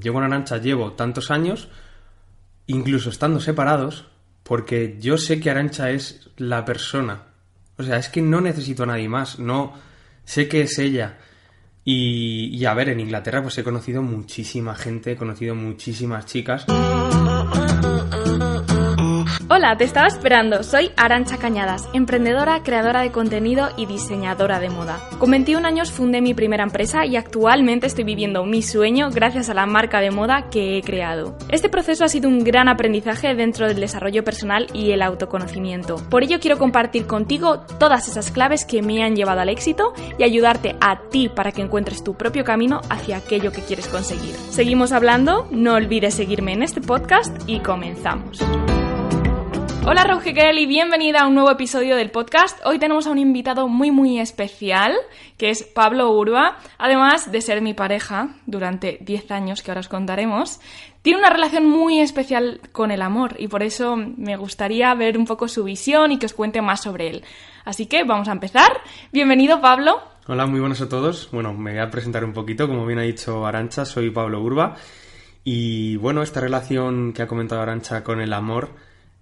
llevo con Arancha llevo tantos años, incluso estando separados, porque yo sé que Arancha es la persona. O sea, es que no necesito a nadie más, no sé que es ella. Y, y a ver, en Inglaterra pues he conocido muchísima gente, he conocido muchísimas chicas. Hola, te estaba esperando. Soy Arancha Cañadas, emprendedora, creadora de contenido y diseñadora de moda. Con 21 años fundé mi primera empresa y actualmente estoy viviendo mi sueño gracias a la marca de moda que he creado. Este proceso ha sido un gran aprendizaje dentro del desarrollo personal y el autoconocimiento. Por ello quiero compartir contigo todas esas claves que me han llevado al éxito y ayudarte a ti para que encuentres tu propio camino hacia aquello que quieres conseguir. Seguimos hablando, no olvides seguirme en este podcast y comenzamos. Hola Roge Kelly, bienvenida a un nuevo episodio del podcast. Hoy tenemos a un invitado muy muy especial, que es Pablo Urba, además de ser mi pareja durante 10 años que ahora os contaremos. Tiene una relación muy especial con el amor y por eso me gustaría ver un poco su visión y que os cuente más sobre él. Así que vamos a empezar. Bienvenido Pablo. Hola, muy buenas a todos. Bueno, me voy a presentar un poquito, como bien ha dicho Arancha, soy Pablo Urba y bueno, esta relación que ha comentado Arancha con el amor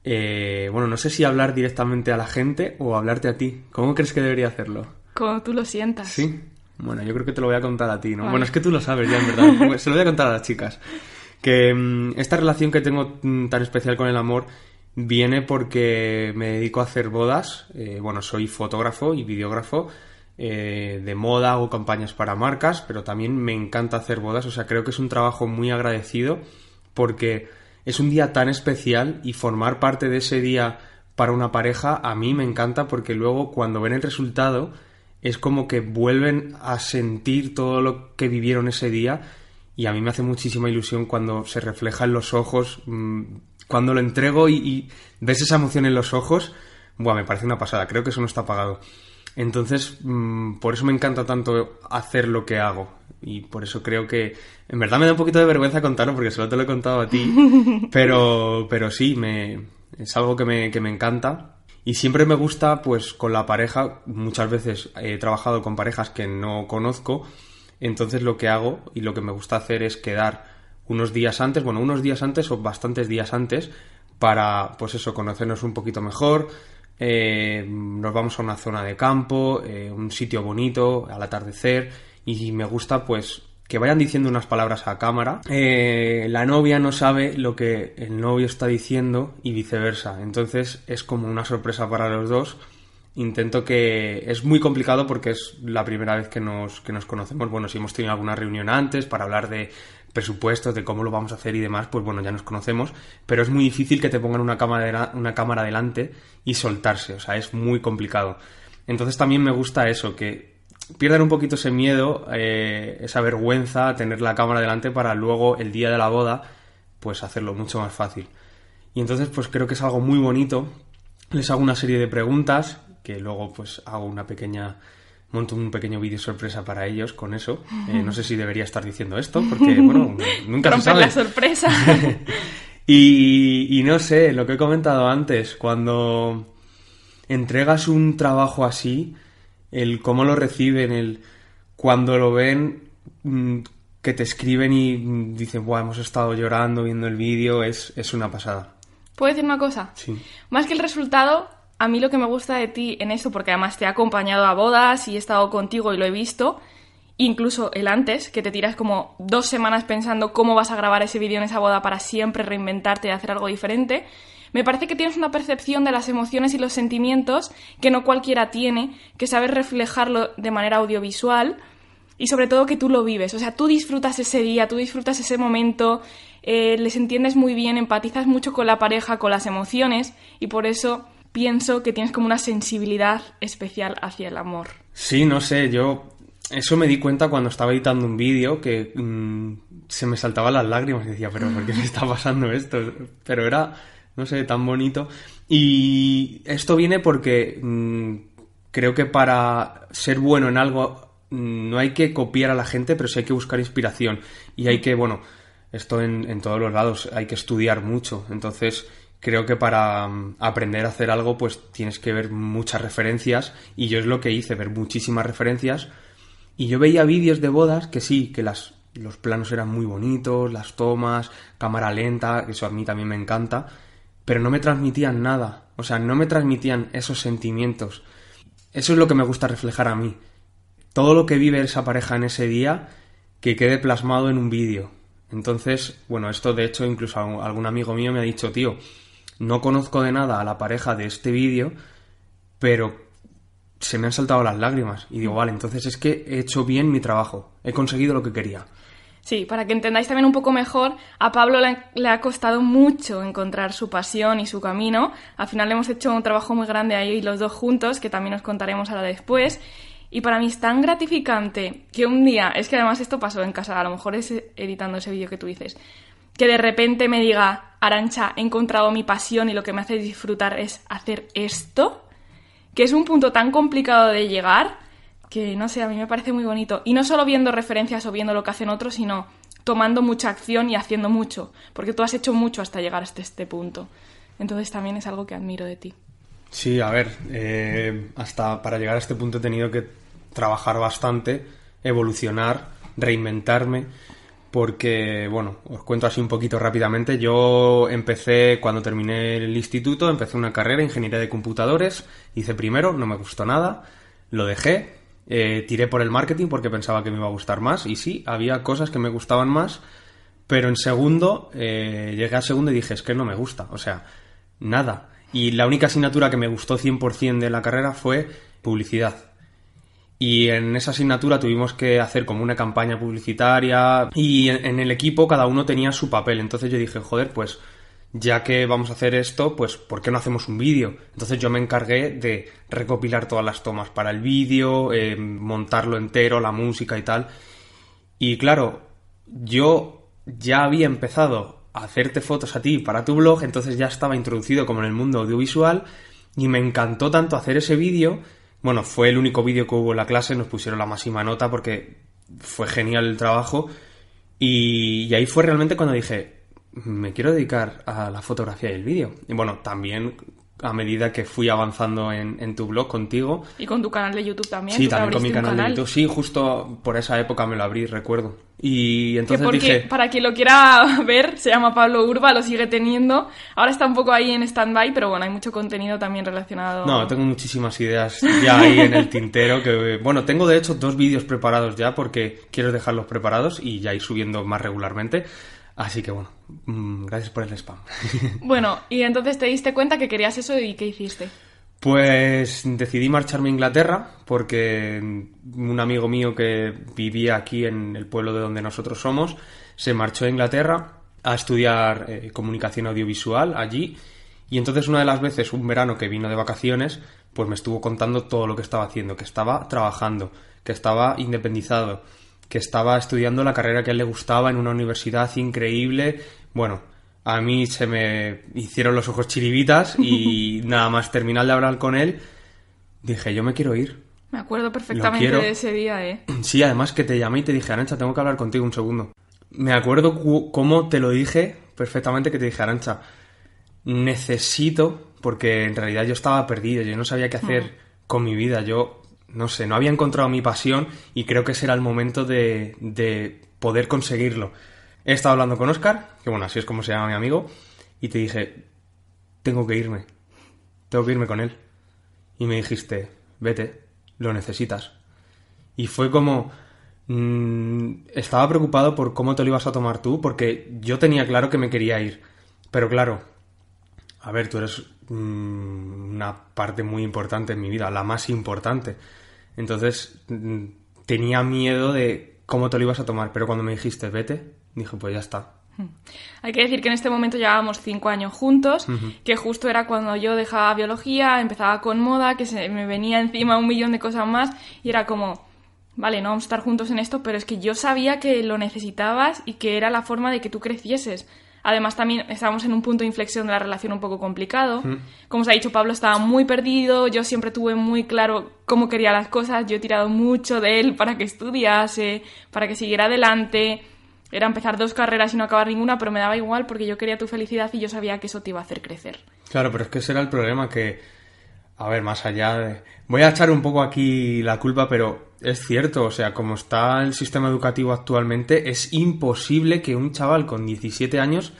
eh, bueno, no sé si hablar directamente a la gente o hablarte a ti. ¿Cómo crees que debería hacerlo? Como tú lo sientas. Sí. Bueno, yo creo que te lo voy a contar a ti, ¿no? Bueno, es que tú lo sabes ya, en verdad. Se lo voy a contar a las chicas. Que mm, esta relación que tengo mm, tan especial con el amor viene porque me dedico a hacer bodas. Eh, bueno, soy fotógrafo y videógrafo eh, de moda, o campañas para marcas, pero también me encanta hacer bodas. O sea, creo que es un trabajo muy agradecido porque es un día tan especial y formar parte de ese día para una pareja a mí me encanta porque luego cuando ven el resultado es como que vuelven a sentir todo lo que vivieron ese día y a mí me hace muchísima ilusión cuando se refleja en los ojos, mm, cuando lo entrego y, ves esa emoción en los ojos, buah, me parece una pasada, creo que eso no está pagado. Entonces, mm, por eso me encanta tanto hacer lo que hago. Y por eso creo que. En verdad me da un poquito de vergüenza contarlo porque solo te lo he contado a ti. pero, pero sí, me, es algo que me, que me encanta. Y siempre me gusta, pues, con la pareja. Muchas veces he trabajado con parejas que no conozco. Entonces lo que hago y lo que me gusta hacer es quedar unos días antes, bueno, unos días antes o bastantes días antes, para, pues eso, conocernos un poquito mejor, eh, nos vamos a una zona de campo, eh, un sitio bonito, al atardecer, y me gusta pues que vayan diciendo unas palabras a cámara. Eh, la novia no sabe lo que el novio está diciendo y viceversa, entonces es como una sorpresa para los dos. Intento que es muy complicado porque es la primera vez que nos, que nos conocemos. Bueno, si hemos tenido alguna reunión antes para hablar de, presupuestos, de cómo lo vamos a hacer y demás, pues bueno, ya nos conocemos, pero es muy difícil que te pongan una cámara, una cámara delante y soltarse, o sea, es muy complicado. Entonces también me gusta eso, que pierdan un poquito ese miedo, eh, esa vergüenza, tener la cámara delante para luego el día de la boda, pues hacerlo mucho más fácil. Y entonces pues creo que es algo muy bonito. Les hago una serie de preguntas, que luego pues hago una pequeña monto un pequeño vídeo sorpresa para ellos con eso. Eh, no sé si debería estar diciendo esto, porque, bueno, nunca se sabe. la sorpresa! y, no sé, lo que he comentado antes, cuando entregas un trabajo así, el cómo lo reciben, el cuando lo ven, mm, que te escriben y mm, dicen, wow, hemos estado llorando viendo el vídeo, es, es una pasada. ¿Puedo decir una cosa? Sí. Más que el resultado, a mí lo que me gusta de ti en eso, porque además te he acompañado a bodas y he estado contigo y lo he visto, incluso el antes, que te tiras como dos semanas pensando cómo vas a grabar ese vídeo en esa boda para siempre reinventarte y hacer algo diferente, me parece que tienes una percepción de las emociones y los sentimientos que no cualquiera tiene, que sabes reflejarlo de manera audiovisual y sobre todo que tú lo vives. O sea, tú disfrutas ese día, tú disfrutas ese momento, eh, les entiendes muy bien, empatizas mucho con la pareja, con las emociones y por eso pienso que tienes como una sensibilidad especial hacia el amor. Sí, no sé, yo eso me di cuenta cuando estaba editando un vídeo que mm, se me saltaban las lágrimas y decía, pero ¿por qué me está pasando esto? Pero era, no sé, tan bonito. Y esto viene porque mm, creo que para ser bueno en algo mm, no hay que copiar a la gente, pero sí hay que buscar inspiración. Y hay que, bueno, esto en todos los lados, hay que estudiar mucho. Entonces, creo que para mm, aprender a hacer algo pues tienes que ver muchas referencias y yo es lo que hice, ver muchísimas referencias y yo veía vídeos de bodas que sí, que las, los planos eran muy bonitos, las tomas, cámara lenta, eso a mí también me encanta, pero no me transmitían nada, o sea, no me transmitían esos sentimientos. Eso es lo que me gusta reflejar a mí. Todo lo que vive esa pareja en ese día que quede plasmado en un vídeo. Entonces, bueno, esto de hecho incluso algún amigo mío me ha dicho, tío, no conozco de nada a la pareja de este vídeo, pero se me han saltado las lágrimas y digo, mm. vale, entonces es que he hecho bien mi trabajo, he conseguido lo que quería. Sí, para que entendáis también un poco mejor, a Pablo le, ha costado mucho encontrar su pasión y su camino. Al final hemos hecho un trabajo muy grande ahí los dos juntos, que también os contaremos ahora después. Y para mí es tan gratificante que un día, es que además esto pasó en casa, a lo mejor es editando ese vídeo que tú dices, que de repente me diga, Arancha, he encontrado mi pasión y lo que me hace disfrutar es hacer esto, que es un punto tan complicado de llegar, que no sé, a mí me parece muy bonito. Y no solo viendo referencias o viendo lo que hacen otros, sino tomando mucha acción y haciendo mucho, porque tú has hecho mucho hasta llegar hasta este punto. Entonces también es algo que admiro de ti. Sí, a ver, eh, hasta para llegar a este punto he tenido que trabajar bastante, evolucionar, reinventarme porque, bueno, os cuento así un poquito rápidamente. Yo empecé, cuando terminé el instituto, empecé una carrera en ingeniería de computadores, hice primero, no me gustó nada, lo dejé, eh, tiré por el marketing porque pensaba que me iba a gustar más, y sí, había cosas que me gustaban más, pero en segundo, eh, llegué a segundo y dije, es que no me gusta, o sea, nada. Y la única asignatura que me gustó 100% de la carrera fue publicidad. Y en esa asignatura tuvimos que hacer como una campaña publicitaria y en el equipo cada uno tenía su papel. Entonces yo dije, joder, pues ya que vamos a hacer esto, pues ¿por qué no hacemos un vídeo? Entonces yo me encargué de recopilar todas las tomas para el vídeo, eh, montarlo entero, la música y tal. Y claro, yo ya había empezado a hacerte fotos a ti para tu blog, entonces ya estaba introducido como en el mundo audiovisual y me encantó tanto hacer ese vídeo bueno, fue el único vídeo que hubo en la clase, nos pusieron la máxima nota porque fue genial el trabajo. Y, ahí fue realmente cuando dije, me quiero dedicar a la fotografía y el vídeo. Y bueno, también a medida que fui avanzando en, tu blog contigo. Y con tu canal de YouTube también. Sí, también con mi canal, de Sí, justo por esa época me lo abrí, recuerdo. Y entonces Para quien lo quiera ver, se llama Pablo Urba, lo sigue teniendo. Ahora está un poco ahí en stand-by, pero bueno, hay mucho contenido también relacionado... No, tengo muchísimas ideas ya ahí en el tintero. que Bueno, tengo de hecho dos vídeos preparados ya porque quiero dejarlos preparados y ya ir subiendo más regularmente. Así que bueno, mm, gracias por el spam. Bueno, y entonces te diste cuenta que querías eso y ¿qué hiciste? Pues decidí marcharme a Inglaterra porque un amigo mío que vivía aquí en el pueblo de donde nosotros somos se marchó a Inglaterra a estudiar eh, comunicación audiovisual allí y entonces una de las veces, un verano que vino de vacaciones, pues me estuvo contando todo lo que estaba haciendo, que estaba trabajando, que estaba independizado, que estaba estudiando la carrera que a él le gustaba en una universidad increíble. Bueno, a mí se me hicieron los ojos chiribitas y nada más terminar de hablar con él, dije, yo me quiero ir. Me acuerdo perfectamente de ese día, ¿eh? Sí, además que te llamé y te dije, Arancha, tengo que hablar contigo un segundo. Me acuerdo cómo te lo dije perfectamente que te dije, Arancha, necesito, porque en realidad yo estaba perdido, yo no sabía qué hacer con mi vida, yo no sé, no había encontrado mi pasión y creo que será el momento de, de poder conseguirlo. He estado hablando con Oscar, que bueno, así es como se llama mi amigo, y te dije, tengo que irme, tengo que irme con él. Y me dijiste, vete, lo necesitas. Y fue como, mm, estaba preocupado por cómo te lo ibas a tomar tú, porque yo tenía claro que me quería ir. Pero claro, a ver, tú eres mm, una parte muy importante en mi vida, la más importante. Entonces mm, tenía miedo de cómo te lo ibas a tomar, pero cuando me dijiste vete, dije pues ya está, hmm. hay que decir que en este momento llevábamos cinco años juntos, que justo era cuando yo dejaba biología, empezaba con moda, que se me venía encima un millón de cosas más y era como, vale, no vamos a estar juntos en esto, pero es que yo sabía que lo necesitabas y que era la forma de que tú crecieses. Además, también estábamos en un punto de inflexión de la relación un poco complicado. Mm. Como os ha dicho, Pablo estaba muy perdido, yo siempre tuve muy claro cómo quería las cosas, yo he tirado mucho de él para que estudiase, para que siguiera adelante. Era empezar dos carreras y no acabar ninguna, pero me daba igual porque yo quería tu felicidad y yo sabía que eso te iba a hacer crecer. Claro, pero es que ese era el problema que... A ver, más allá de... Voy a echar un poco aquí la culpa, pero es cierto, o sea, como está el sistema educativo actualmente, es imposible que un chaval con 17 años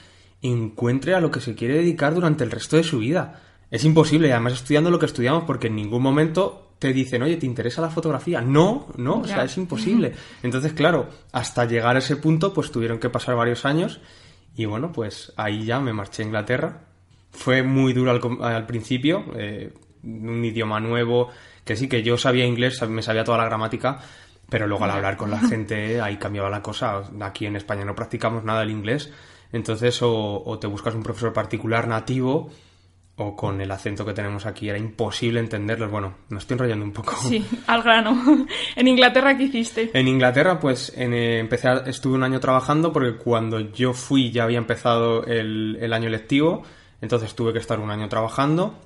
encuentre a lo que se quiere dedicar durante el resto de su vida. Es imposible, además estudiando lo que estudiamos, porque en ningún momento te dicen, oye, ¿te interesa la fotografía? No, no, o sea, es imposible. Entonces, claro, hasta llegar a ese punto, pues tuvieron que pasar varios años y bueno, pues ahí ya me marché a Inglaterra. Fue muy duro al, principio, eh, un idioma nuevo, que sí, que yo sabía inglés, me sabía toda la gramática, pero luego al hablar con la gente ahí cambiaba la cosa. Aquí en España no practicamos nada el inglés, entonces o, te buscas un profesor particular nativo o con el acento que tenemos aquí era imposible entenderlos. Bueno, me estoy enrollando un poco. Sí, al grano. ¿En Inglaterra qué hiciste? En Inglaterra, pues en, eh, estuve un año trabajando porque cuando yo fui ya había empezado el, año lectivo, entonces tuve que estar un año trabajando.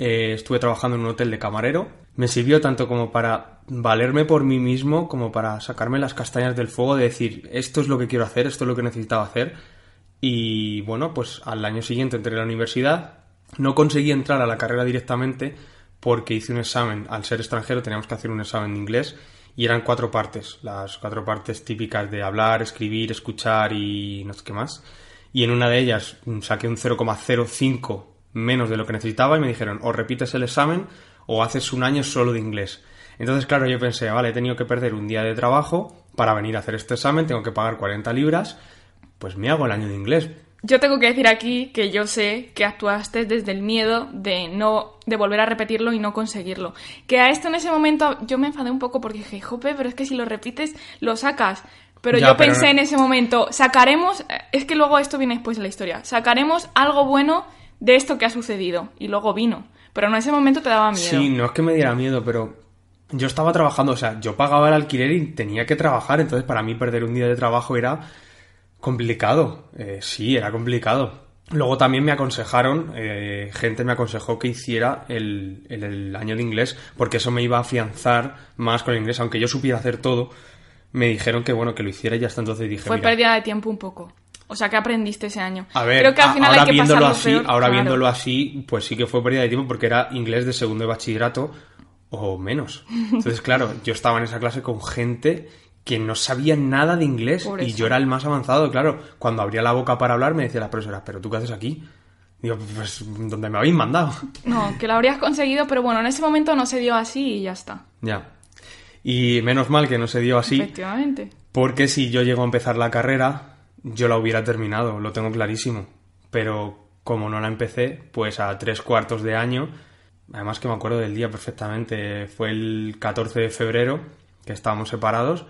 Eh, estuve trabajando en un hotel de camarero me sirvió tanto como para valerme por mí mismo, como para sacarme las castañas del fuego, de decir, esto es lo que quiero hacer, esto es lo que necesitaba hacer. Y bueno, pues al año siguiente entré a la universidad, no conseguí entrar a la carrera directamente porque hice un examen, al ser extranjero teníamos que hacer un examen de inglés y eran cuatro partes, las cuatro partes típicas de hablar, escribir, escuchar y no sé qué más. Y en una de ellas saqué un 0,05 menos de lo que necesitaba y me dijeron, o repites el examen o haces un año solo de inglés. Entonces, claro, yo pensé, vale, he tenido que perder un día de trabajo para venir a hacer este examen, tengo que pagar 40 libras, pues me hago el año de inglés. Yo tengo que decir aquí que yo sé que actuaste desde el miedo de no volver a repetirlo y no conseguirlo. Que a esto en ese momento yo me enfadé un poco porque dije, jope, pero es que si lo repites, lo sacas. Pero yo pensé en ese momento, sacaremos, es que luego esto viene después de la historia, sacaremos algo bueno de esto que ha sucedido. Y luego vino. Pero en ese momento te daba miedo. Sí, no es que me diera miedo, pero yo estaba trabajando, o sea, yo pagaba el alquiler y tenía que trabajar, entonces para mí perder un día de trabajo era complicado. Eh, sí, era complicado. Luego también me aconsejaron, eh, gente me aconsejó que hiciera el, año de inglés, porque eso me iba a afianzar más con el inglés, aunque yo supiera hacer todo, me dijeron que bueno, que lo hiciera y hasta entonces dije. Fue pérdida de tiempo un poco. O sea, ¿qué aprendiste ese año? A ver, que al final ahora viéndolo así, ahora viéndolo así, pues sí que fue pérdida de tiempo porque era inglés de segundo de bachillerato o menos. Entonces, claro, yo estaba en esa clase con gente que no sabía nada de inglés y yo era el más avanzado, claro. Cuando abría la boca para hablar me decía la profesora, pero tú qué haces aquí? Digo, pues donde me habéis mandado. No, que lo habrías conseguido, pero bueno, en ese momento no se dio así y ya está. Ya. Y menos mal que no se dio así. Efectivamente. Porque si yo llego a empezar la carrera, yo la hubiera terminado, lo tengo clarísimo. Pero como no la empecé, pues a tres cuartos de año, además que me acuerdo del día perfectamente, fue el 14 de febrero que estábamos separados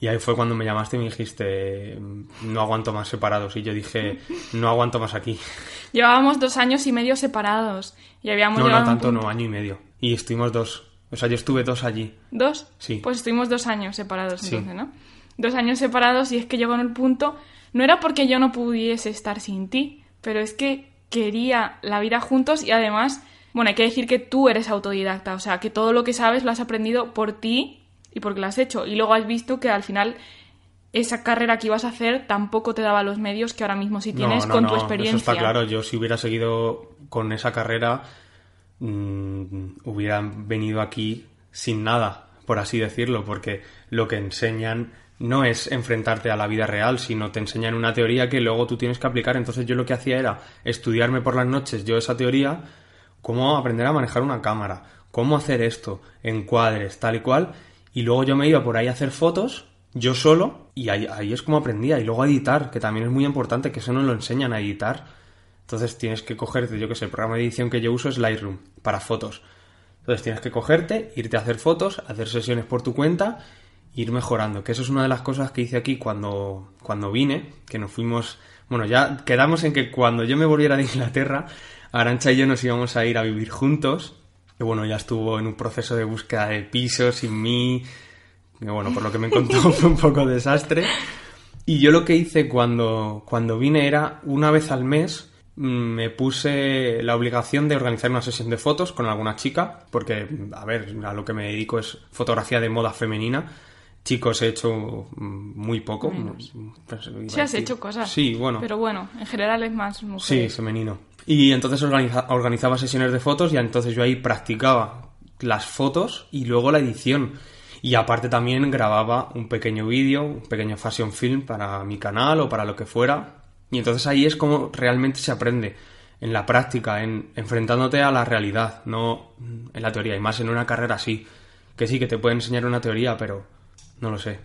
y ahí fue cuando me llamaste y me dijiste, mm, no aguanto más separados. Y yo dije, no aguanto más aquí. Llevábamos dos años y medio separados. Y habíamos no, no tanto, no, año y medio. Y estuvimos dos. O sea, yo estuve dos allí. ¿Dos? Sí. Pues estuvimos dos años separados entonces, ¿no? Dos años separados y es que llegó en el punto no era porque yo no pudiese estar sin ti, pero es que quería la vida juntos y además, bueno, hay que decir que tú eres autodidacta, o sea, que todo lo que sabes lo has aprendido por ti y porque lo has hecho. Y luego has visto que al final esa carrera que ibas a hacer tampoco te daba los medios que ahora mismo sí tienes con tu experiencia. Eso está claro, yo si hubiera seguido con esa carrera, mm, hubiera venido aquí sin nada, por así decirlo, porque lo que enseñan no es enfrentarte a la vida real, sino te enseñan una teoría que luego tú tienes que aplicar. Entonces yo lo que hacía era estudiarme por las noches yo esa teoría, cómo aprender a manejar una cámara, cómo hacer esto, encuadres, tal y cual, y luego yo me iba por ahí a hacer fotos yo solo y ahí, es como aprendía y luego a editar, que también es muy importante que eso no lo enseñan a editar. Entonces tienes que cogerte, yo que sé, el programa de edición que yo uso es Lightroom para fotos. Entonces tienes que cogerte, irte a hacer fotos, hacer sesiones por tu cuenta ir mejorando, que eso es una de las cosas que hice aquí cuando, cuando vine, que nos fuimos, bueno, ya quedamos en que cuando yo me volviera de Inglaterra, Arancha y yo nos íbamos a ir a vivir juntos, que bueno, ya estuvo en un proceso de búsqueda de pisos sin mí, que bueno, por lo que me contó fue un poco desastre. Y yo lo que hice cuando, cuando vine era una vez al mes mm, me puse la obligación de organizar una sesión de fotos con alguna chica, porque, a ver, a lo que me dedico es fotografía de moda femenina Chicos he hecho mm, muy poco. Pues, sí, has hecho cosas. Sí, bueno. Pero bueno, en general es más mujer. Sí, femenino. Y entonces organizaba sesiones de fotos y entonces yo ahí practicaba las fotos y luego la edición. Y aparte también grababa un pequeño vídeo, un pequeño fashion film para mi canal o para lo que fuera. Y entonces ahí es como realmente se aprende, en la práctica, en enfrentándote a la realidad, no en la teoría, y más en una carrera así, que sí que te puede enseñar una teoría, pero no lo sé.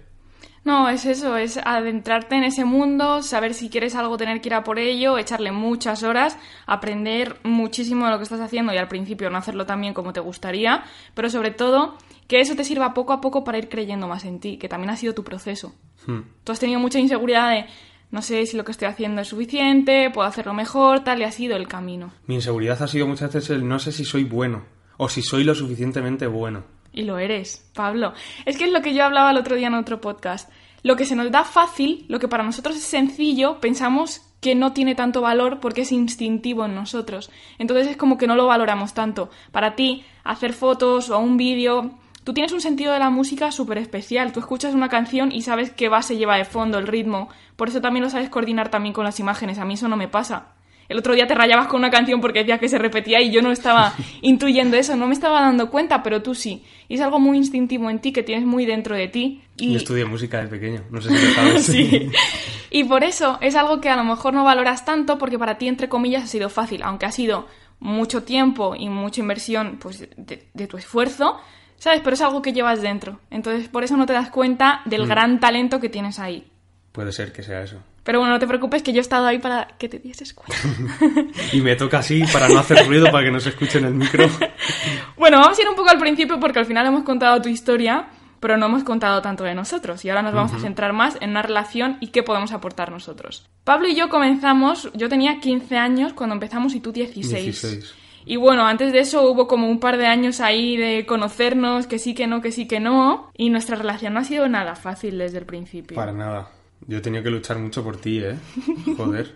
No, es eso, es adentrarte en ese mundo, saber si quieres algo, tener que ir a por ello, echarle muchas horas, aprender muchísimo de lo que estás haciendo y al principio no hacerlo tan bien como te gustaría, pero sobre todo que eso te sirva poco a poco para ir creyendo más en ti, que también ha sido tu proceso. Hmm. Tú has tenido mucha inseguridad de no sé si lo que estoy haciendo es suficiente, puedo hacerlo mejor, tal y ha sido el camino. Mi inseguridad ha sido muchas veces el no sé si soy bueno o si soy lo suficientemente bueno y lo eres, Pablo. Es que es lo que yo hablaba el otro día en otro podcast. Lo que se nos da fácil, lo que para nosotros es sencillo, pensamos que no tiene tanto valor porque es instintivo en nosotros. Entonces es como que no lo valoramos tanto. Para ti, hacer fotos o un vídeo, tú tienes un sentido de la música súper especial. Tú escuchas una canción y sabes qué base lleva de fondo, el ritmo. Por eso también lo sabes coordinar también con las imágenes. A mí eso no me pasa. El otro día te rayabas con una canción porque decías que se repetía y yo no estaba intuyendo eso, no me estaba dando cuenta, pero tú sí. Y es algo muy instintivo en ti que tienes muy dentro de ti. Y... Yo estudié música desde pequeño, no sé si lo sabes. Y por eso es algo que a lo mejor no valoras tanto porque para ti, entre comillas, ha sido fácil, aunque ha sido mucho tiempo y mucha inversión pues, de, tu esfuerzo, ¿sabes? Pero es algo que llevas dentro. Entonces, por eso no te das cuenta del mm. gran talento que tienes ahí. Puede ser que sea eso. Pero bueno, no te preocupes que yo he estado ahí para que te dieses cuenta. y me toca así para no hacer ruido, para que no se escuche en el micro. bueno, vamos a ir un poco al principio porque al final hemos contado tu historia, pero no hemos contado tanto de nosotros. Y ahora nos vamos a centrar más en una relación y qué podemos aportar nosotros. Pablo y yo comenzamos, yo tenía 15 años cuando empezamos y tú 16. Y bueno, antes de eso hubo como un par de años ahí de conocernos, que sí, que no, que sí, que no. Y nuestra relación no ha sido nada fácil desde el principio. Para nada. Yo tenía que luchar mucho por ti, ¿eh? Joder.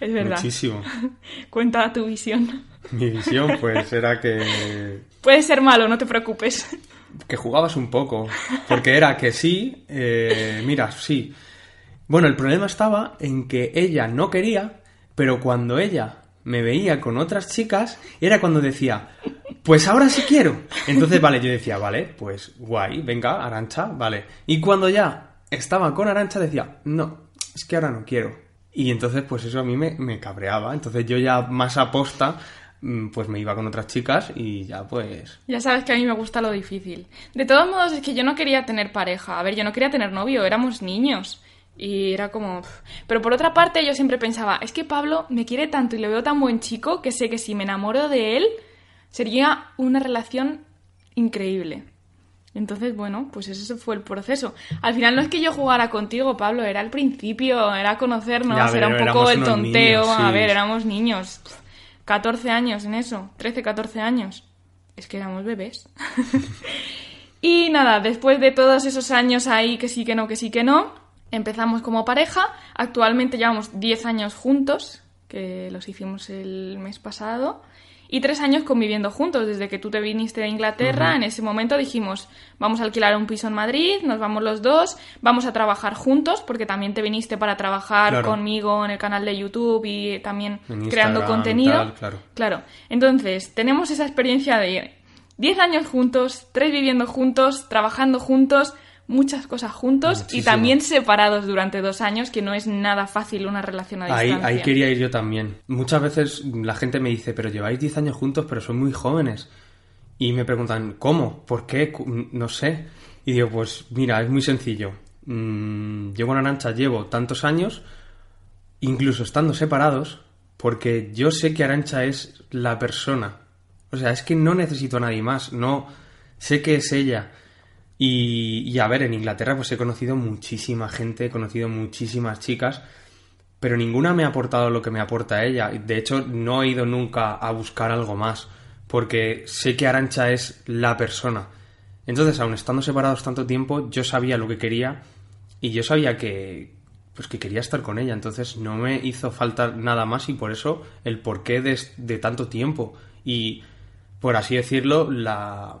es verdad. Muchísimo. Cuenta tu visión. Mi visión, pues, era que... Puede ser malo, no te preocupes. Que jugabas un poco. Porque era que sí, eh, mira, sí. Bueno, el problema estaba en que ella no quería, pero cuando ella me veía con otras chicas, era cuando decía, pues ahora sí quiero. Entonces, vale, yo decía, vale, pues guay, venga, arancha, vale. Y cuando ya estaba con Arancha, decía, no, es que ahora no quiero. Y entonces, pues eso a mí me, cabreaba. Entonces yo ya más aposta mm, pues me iba con otras chicas y ya pues... Ya sabes que a mí me gusta lo difícil. De todos modos, es que yo no quería tener pareja. A ver, yo no quería tener novio, éramos niños. Y era como... Pero por otra parte, yo siempre pensaba, es que Pablo me quiere tanto y lo veo tan buen chico que sé que si me enamoro de él, sería una relación increíble. Entonces, bueno, pues ese fue el proceso. Al final no es que yo jugara contigo, Pablo, era al principio, era conocernos, era un poco el tonteo, a ver, éramos niños, 14 años en eso, 13, 14 años. Es que éramos bebés. y nada, después de todos esos años ahí que sí, que no, que sí, que no, empezamos como pareja, actualmente llevamos 10 años juntos, que los hicimos el mes pasado y tres años conviviendo juntos, desde que tú te viniste de Inglaterra. En ese momento dijimos, vamos a alquilar un piso en Madrid, nos vamos los dos, vamos a trabajar juntos, porque también te viniste para trabajar conmigo en el canal de YouTube y también creando contenido. claro. claro. Entonces, tenemos esa experiencia de 10 años juntos, tres viviendo juntos, trabajando juntos muchas cosas juntos y también separados durante dos años, que no es nada fácil una relación a distancia. Ahí, quería ir yo también. Muchas veces la gente me dice, pero lleváis diez años juntos, pero son muy jóvenes. Y me preguntan, ¿cómo? ¿Por qué? No sé. Y digo, pues mira, es muy sencillo. Mm, llevo yo con Arancha llevo tantos años, incluso estando separados, porque yo sé que Arancha es la persona. O sea, es que no necesito a nadie más, no sé que es ella y, a ver, en Inglaterra pues he conocido muchísima gente, he conocido muchísimas chicas, pero ninguna me ha aportado lo que me aporta ella. De hecho, no he ido nunca a buscar algo más, porque sé que Arancha es la persona. Entonces, aun estando separados tanto tiempo, yo sabía lo que quería y yo sabía que pues que quería estar con ella, entonces no me hizo falta nada más y por eso el porqué de, de tanto tiempo y por así decirlo, la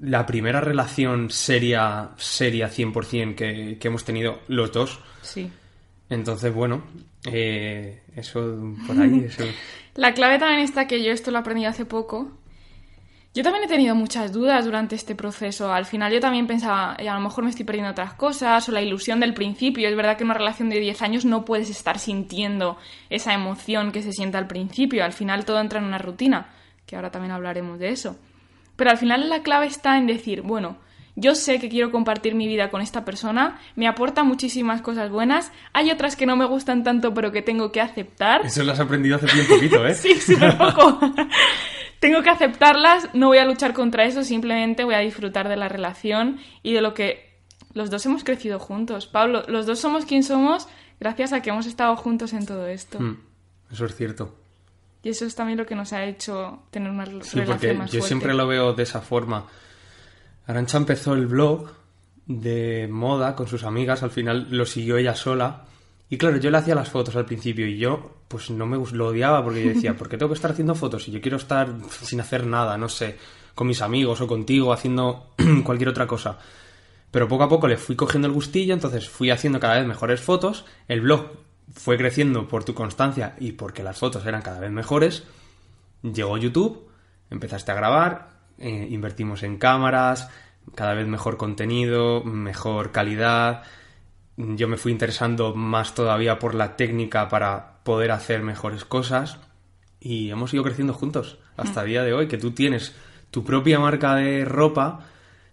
la primera relación seria, seria 100% que, que hemos tenido los dos. Sí. Entonces, bueno, eh, eso por ahí. la clave también está que yo esto lo aprendí hace poco. Yo también he tenido muchas dudas durante este proceso. Al final yo también pensaba, eh, a lo mejor me estoy perdiendo otras cosas, o la ilusión del principio. Es verdad que en una relación de 10 años no puedes estar sintiendo esa emoción que se siente al principio. Al final todo entra en una rutina, que ahora también hablaremos de eso. Pero al final la clave está en decir, bueno, yo sé que quiero compartir mi vida con esta persona, me aporta muchísimas cosas buenas, hay otras que no me gustan tanto pero que tengo que aceptar. Eso lo has aprendido hace bien poquito, ¿eh? sí, súper poco. tengo que aceptarlas, no voy a luchar contra eso, simplemente voy a disfrutar de la relación y de lo que los dos hemos crecido juntos. Pablo, los dos somos quien somos gracias a que hemos estado juntos en todo esto. Mm, eso es cierto. Y eso es también lo que nos ha hecho tener una sí, porque Yo siempre lo veo de esa forma. Arancha empezó el blog de moda con sus amigas, al final lo siguió ella sola. Y claro, yo le hacía las fotos al principio y yo, pues no me lo odiaba porque yo decía, ¿por qué tengo que estar haciendo fotos? Y yo quiero estar sin hacer nada, no sé, con mis amigos o contigo, haciendo cualquier otra cosa. Pero poco a poco le fui cogiendo el gustillo, entonces fui haciendo cada vez mejores fotos. El blog fue creciendo por tu constancia y porque las fotos eran cada vez mejores, llegó YouTube, empezaste a grabar, eh, invertimos en cámaras, cada vez mejor contenido, mejor calidad. Yo me fui interesando más todavía por la técnica para poder hacer mejores cosas y hemos ido creciendo juntos hasta el mm. día de hoy, que tú tienes tu propia marca de ropa,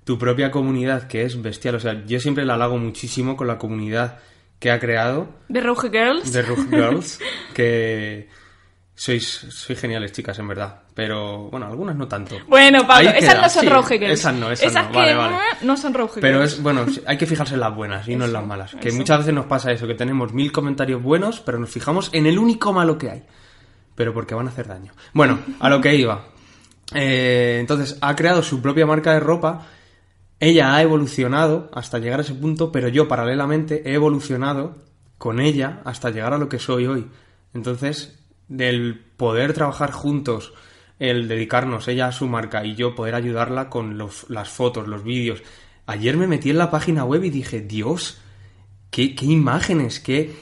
tu propia comunidad que es bestial. O sea, yo siempre la halago muchísimo con la comunidad que ha creado. de Rouge Girls. de Rouge Girls, que sois, sois geniales chicas, en verdad. Pero bueno, algunas no tanto. Bueno, Pablo, esas no son Rouge Girls. Esas no, esas, esas Que no son Rouge Pero es, bueno, hay que fijarse en las buenas y no en las malas. Que muchas veces nos pasa eso, que tenemos mil comentarios buenos, pero nos fijamos en el único malo que hay. Pero porque van a hacer daño. Bueno, a lo que iba. Eh, entonces, ha creado su propia marca de ropa ella ha evolucionado hasta llegar a ese punto, pero yo paralelamente he evolucionado con ella hasta llegar a lo que soy hoy. Entonces, del poder trabajar juntos, el dedicarnos ella a su marca y yo poder ayudarla con las fotos, los vídeos. Ayer me metí en la página web y dije, Dios, qué, imágenes, qué,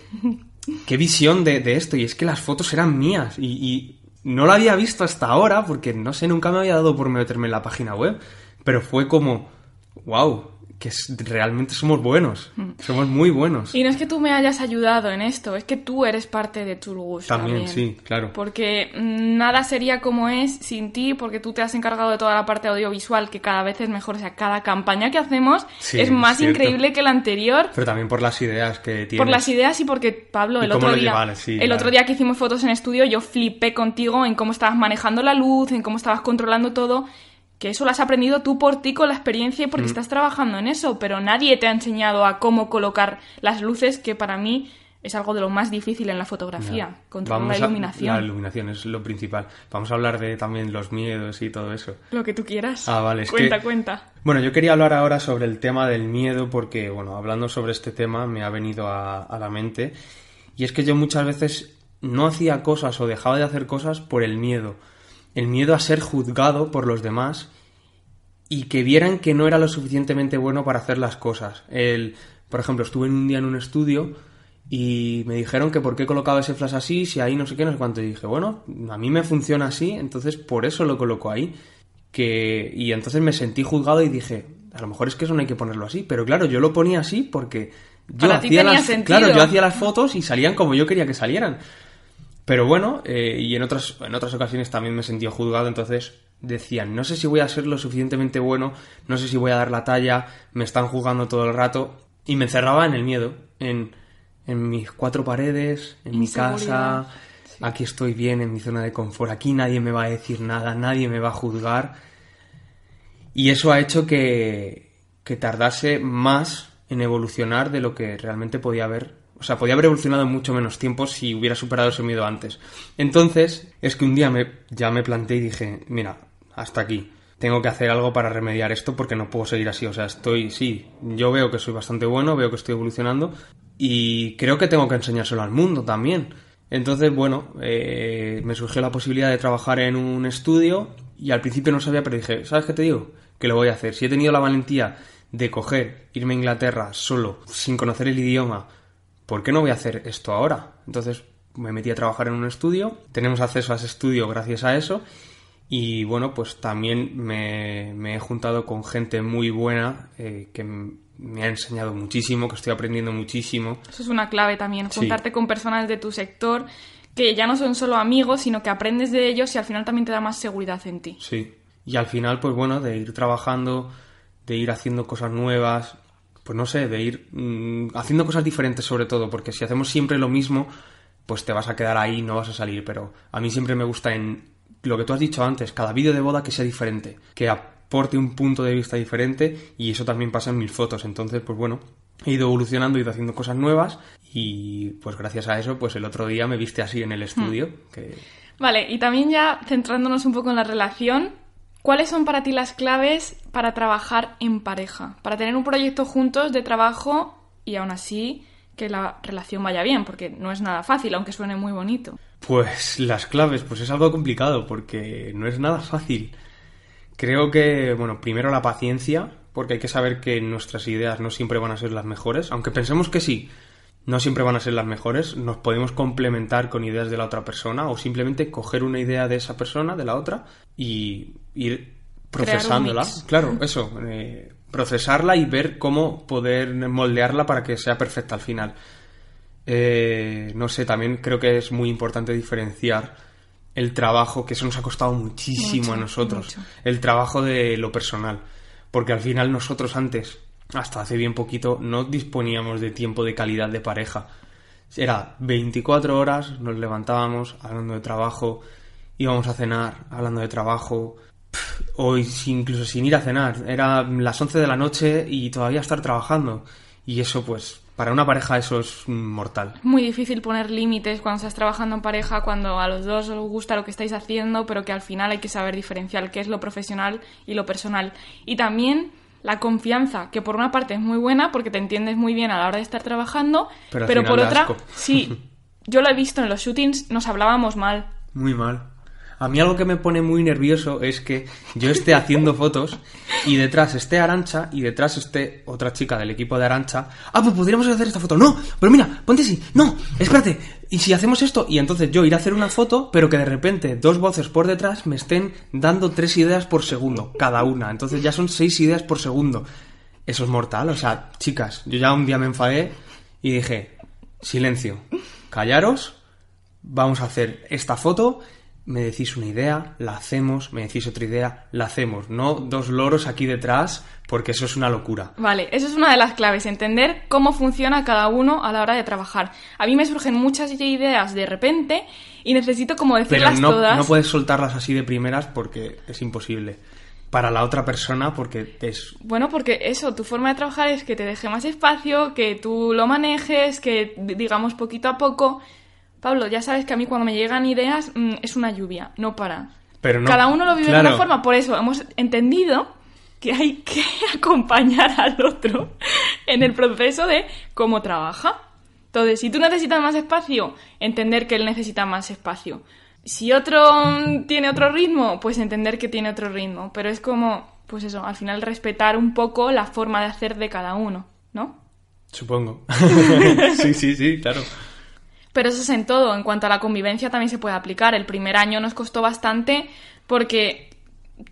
qué visión de, esto. Y es que las fotos eran mías y, y no la había visto hasta ahora porque no sé, nunca me había dado por meterme en la página web, pero fue como wow, que realmente somos buenos, mm. somos muy buenos. Y no es que tú me hayas ayudado en esto, es que tú eres parte de tu También, también, sí, claro. Porque mm, nada sería como es sin ti, porque tú te has encargado de toda la parte audiovisual, que cada vez es mejor. O sea, cada campaña que hacemos es más increíble que la anterior. Pero también por las ideas que tienes. Por las ideas y porque, Pablo, el, otro día, el otro día que hicimos fotos en estudio, yo flipé contigo en cómo estabas manejando la luz, en cómo estabas controlando todo que eso lo has aprendido tú por ti con la experiencia y porque mm. estás trabajando en eso, pero nadie te ha enseñado a cómo colocar las luces, que para mí es algo de lo más difícil en la fotografía, con toda la iluminación. la iluminación es lo principal. Vamos a hablar de también los miedos y todo eso. Lo que tú quieras. Ah, vale. cuenta, cuenta. Bueno, yo quería hablar ahora sobre el tema del miedo porque, bueno, hablando sobre este tema me ha venido a la mente. Y es que yo muchas veces no hacía cosas o dejaba de hacer cosas por el miedo el miedo a ser juzgado por los demás y que vieran que no era lo suficientemente bueno para hacer las cosas. El, por ejemplo, estuve un día en un estudio y me dijeron que por qué colocaba ese flash así, si ahí no sé qué, no sé cuánto. Y dije, bueno, a mí me funciona así, entonces por eso lo coloco ahí. Que... Y entonces me sentí juzgado y dije, a lo mejor es que eso no hay que ponerlo así. Pero claro, yo lo ponía así porque yo hacía las fotos y salían como yo quería que salieran. Pero bueno, eh, y en otras, en otras ocasiones también me sentí juzgado, entonces decían, no sé si voy a ser lo suficientemente bueno, no sé si voy a dar la talla, me están juzgando todo el rato, y me encerraba en el miedo, en, en mis cuatro paredes, en mi casa, aquí estoy bien, en mi zona de confort, aquí nadie me va a decir nada, nadie me va a juzgar, y eso ha hecho que, que tardase más en evolucionar de lo que realmente podía haber o sea, podía haber evolucionado mucho menos tiempo si hubiera superado ese miedo antes. Entonces, es que un día me, ya me planteé y dije, mira, hasta aquí. Tengo que hacer algo para remediar esto porque no puedo seguir así. O sea, estoy, sí, yo veo que soy bastante bueno, veo que estoy evolucionando y creo que tengo que enseñárselo al mundo también. Entonces, bueno, eh, me surgió la posibilidad de trabajar en un estudio y al principio no sabía, pero dije, ¿sabes qué te digo? Que lo voy a hacer. Si he tenido la valentía de coger, irme a Inglaterra solo, sin conocer el idioma, ¿por qué no voy a hacer esto ahora? Entonces me metí a trabajar en un estudio, tenemos acceso a ese estudio gracias a eso y bueno, pues también me, he juntado con gente muy buena eh, que me ha enseñado muchísimo, que estoy aprendiendo muchísimo. Eso es una clave también, juntarte con personas de tu sector que ya no son solo amigos, sino que aprendes de ellos y al final también te da más seguridad en ti. Sí, y al final, pues bueno, de ir trabajando, de ir haciendo cosas nuevas, pues no sé, de ir mm, haciendo cosas diferentes sobre todo, porque si hacemos siempre lo mismo, pues te vas a quedar ahí, no vas a salir, pero a mí siempre me gusta en lo que tú has dicho antes, cada vídeo de boda que sea diferente, que aporte un punto de vista diferente y eso también pasa en mis fotos, entonces pues bueno, he ido evolucionando, he ido haciendo cosas nuevas y pues gracias a eso pues el otro día me viste así en el estudio. Hmm. Vale, y también ya centrándonos un poco en la relación, ¿Cuáles son para ti las claves para trabajar en pareja? Para tener un proyecto juntos de trabajo y aún así que la relación vaya bien, porque no es nada fácil, aunque suene muy bonito. Pues las claves, pues es algo complicado, porque no es nada fácil. Creo que, bueno, primero la paciencia, porque hay que saber que nuestras ideas no siempre van a ser las mejores, aunque pensemos que sí, no siempre van a ser las mejores, nos podemos complementar con ideas de la otra persona o simplemente coger una idea de esa persona, de la otra, y ir procesándola. Claro, eso. Eh, procesarla y ver cómo poder moldearla para que sea perfecta al final. Eh, no sé, también creo que es muy importante diferenciar el trabajo, que eso nos ha costado muchísimo a nosotros, el trabajo de lo personal. Porque al final nosotros antes, hasta hace bien poquito, no disponíamos de tiempo de calidad de pareja. Era 24 horas, nos levantábamos hablando de trabajo, íbamos a cenar hablando de trabajo, hoy incluso sin ir a cenar. Era las 11 de la noche y todavía estar trabajando. Y eso, pues, para una pareja eso es mortal. Muy difícil poner límites cuando estás trabajando en pareja, cuando a los dos os gusta lo que estáis haciendo, pero que al final hay que saber diferenciar qué es lo profesional y lo personal. Y también la confianza, que por una parte es muy buena porque te entiendes muy bien a la hora de estar trabajando, pero por otra, sí, yo lo he visto en los shootings, nos hablábamos mal. Muy mal. A mí algo que me pone muy nervioso es que yo esté haciendo fotos y detrás esté Arancha y detrás esté otra chica del equipo de Arancha. Ah, pues podríamos hacer esta foto. No, pero mira, ponte así. No, espérate. ¿Y si hacemos esto? Y entonces yo ir a hacer una foto, pero que de repente dos voces por detrás me estén dando tres ideas por segundo, cada una. Entonces ya son seis ideas por segundo. Eso es mortal. O sea, chicas, yo ya un día me enfadé y dije, silencio, callaros, vamos a hacer esta foto me decís una idea, la hacemos, me decís otra idea, la hacemos. No dos loros aquí detrás, porque eso es una locura. Vale, eso es una de las claves, entender cómo funciona cada uno a la hora de trabajar. A mí me surgen muchas ideas de repente y necesito como decirlas Pero no, No puedes soltarlas así de primeras porque es imposible para la otra persona porque es... Bueno, porque eso, tu forma de trabajar es que te deje más espacio, que tú lo manejes, que digamos poquito a poco, Pablo, ya sabes que a mí cuando me llegan ideas mm, es una lluvia, no para. Pero no, Cada uno lo vive de una forma, por eso hemos entendido que hay que acompañar al otro en el proceso de cómo trabaja. Entonces, si tú necesitas más espacio, entender que él necesita más espacio. Si otro mm, tiene otro ritmo, pues entender que tiene otro ritmo. Pero es como, pues eso, al final respetar un poco la forma de hacer de cada uno, ¿no? Supongo. sí, sí, sí, claro. Pero eso es en todo. En cuanto a la convivencia también se puede aplicar. El primer año nos costó bastante porque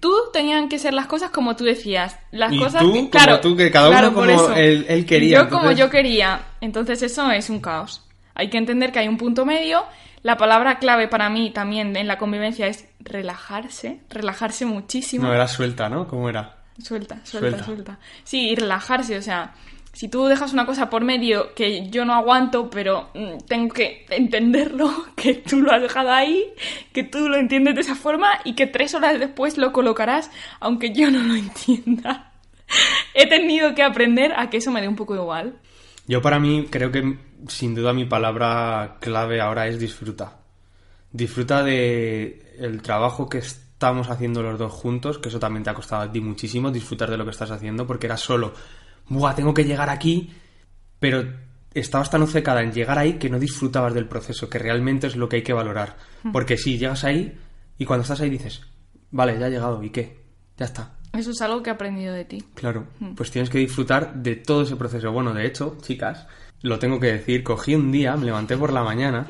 tú tenían que ser las cosas como tú decías. Las cosas tú, claro, como tú, que cada uno como él, quería. Yo como yo quería. Entonces eso es un caos. Hay que entender que hay un punto medio. La palabra clave para mí también en la convivencia es relajarse, relajarse muchísimo. No, era suelta, ¿no? ¿Cómo era? Suelta, suelta, suelta. suelta. Sí, y relajarse, o sea, si tú dejas una cosa por medio que yo no aguanto, pero mm, tengo que entenderlo, que tú lo has dejado ahí, que tú lo entiendes de esa forma y que tres horas después lo colocarás, aunque yo no lo entienda. He tenido que aprender a que eso me dé un poco igual. Yo para mí creo que sin duda mi palabra clave ahora es disfruta. Disfruta de el trabajo que estamos haciendo los dos juntos, que eso también te ha costado a ti muchísimo disfrutar de lo que estás haciendo porque era solo Buah, tengo que llegar aquí. Pero estabas tan obcecada en llegar ahí que no disfrutabas del proceso, que realmente es lo que hay que valorar. Mm. Porque si sí, llegas ahí y cuando estás ahí dices, vale, ya he llegado, ¿y qué? Ya está. Eso es algo que he aprendido de ti. Claro, mm. pues tienes que disfrutar de todo ese proceso. Bueno, de hecho, chicas, lo tengo que decir, cogí un día, me levanté por la mañana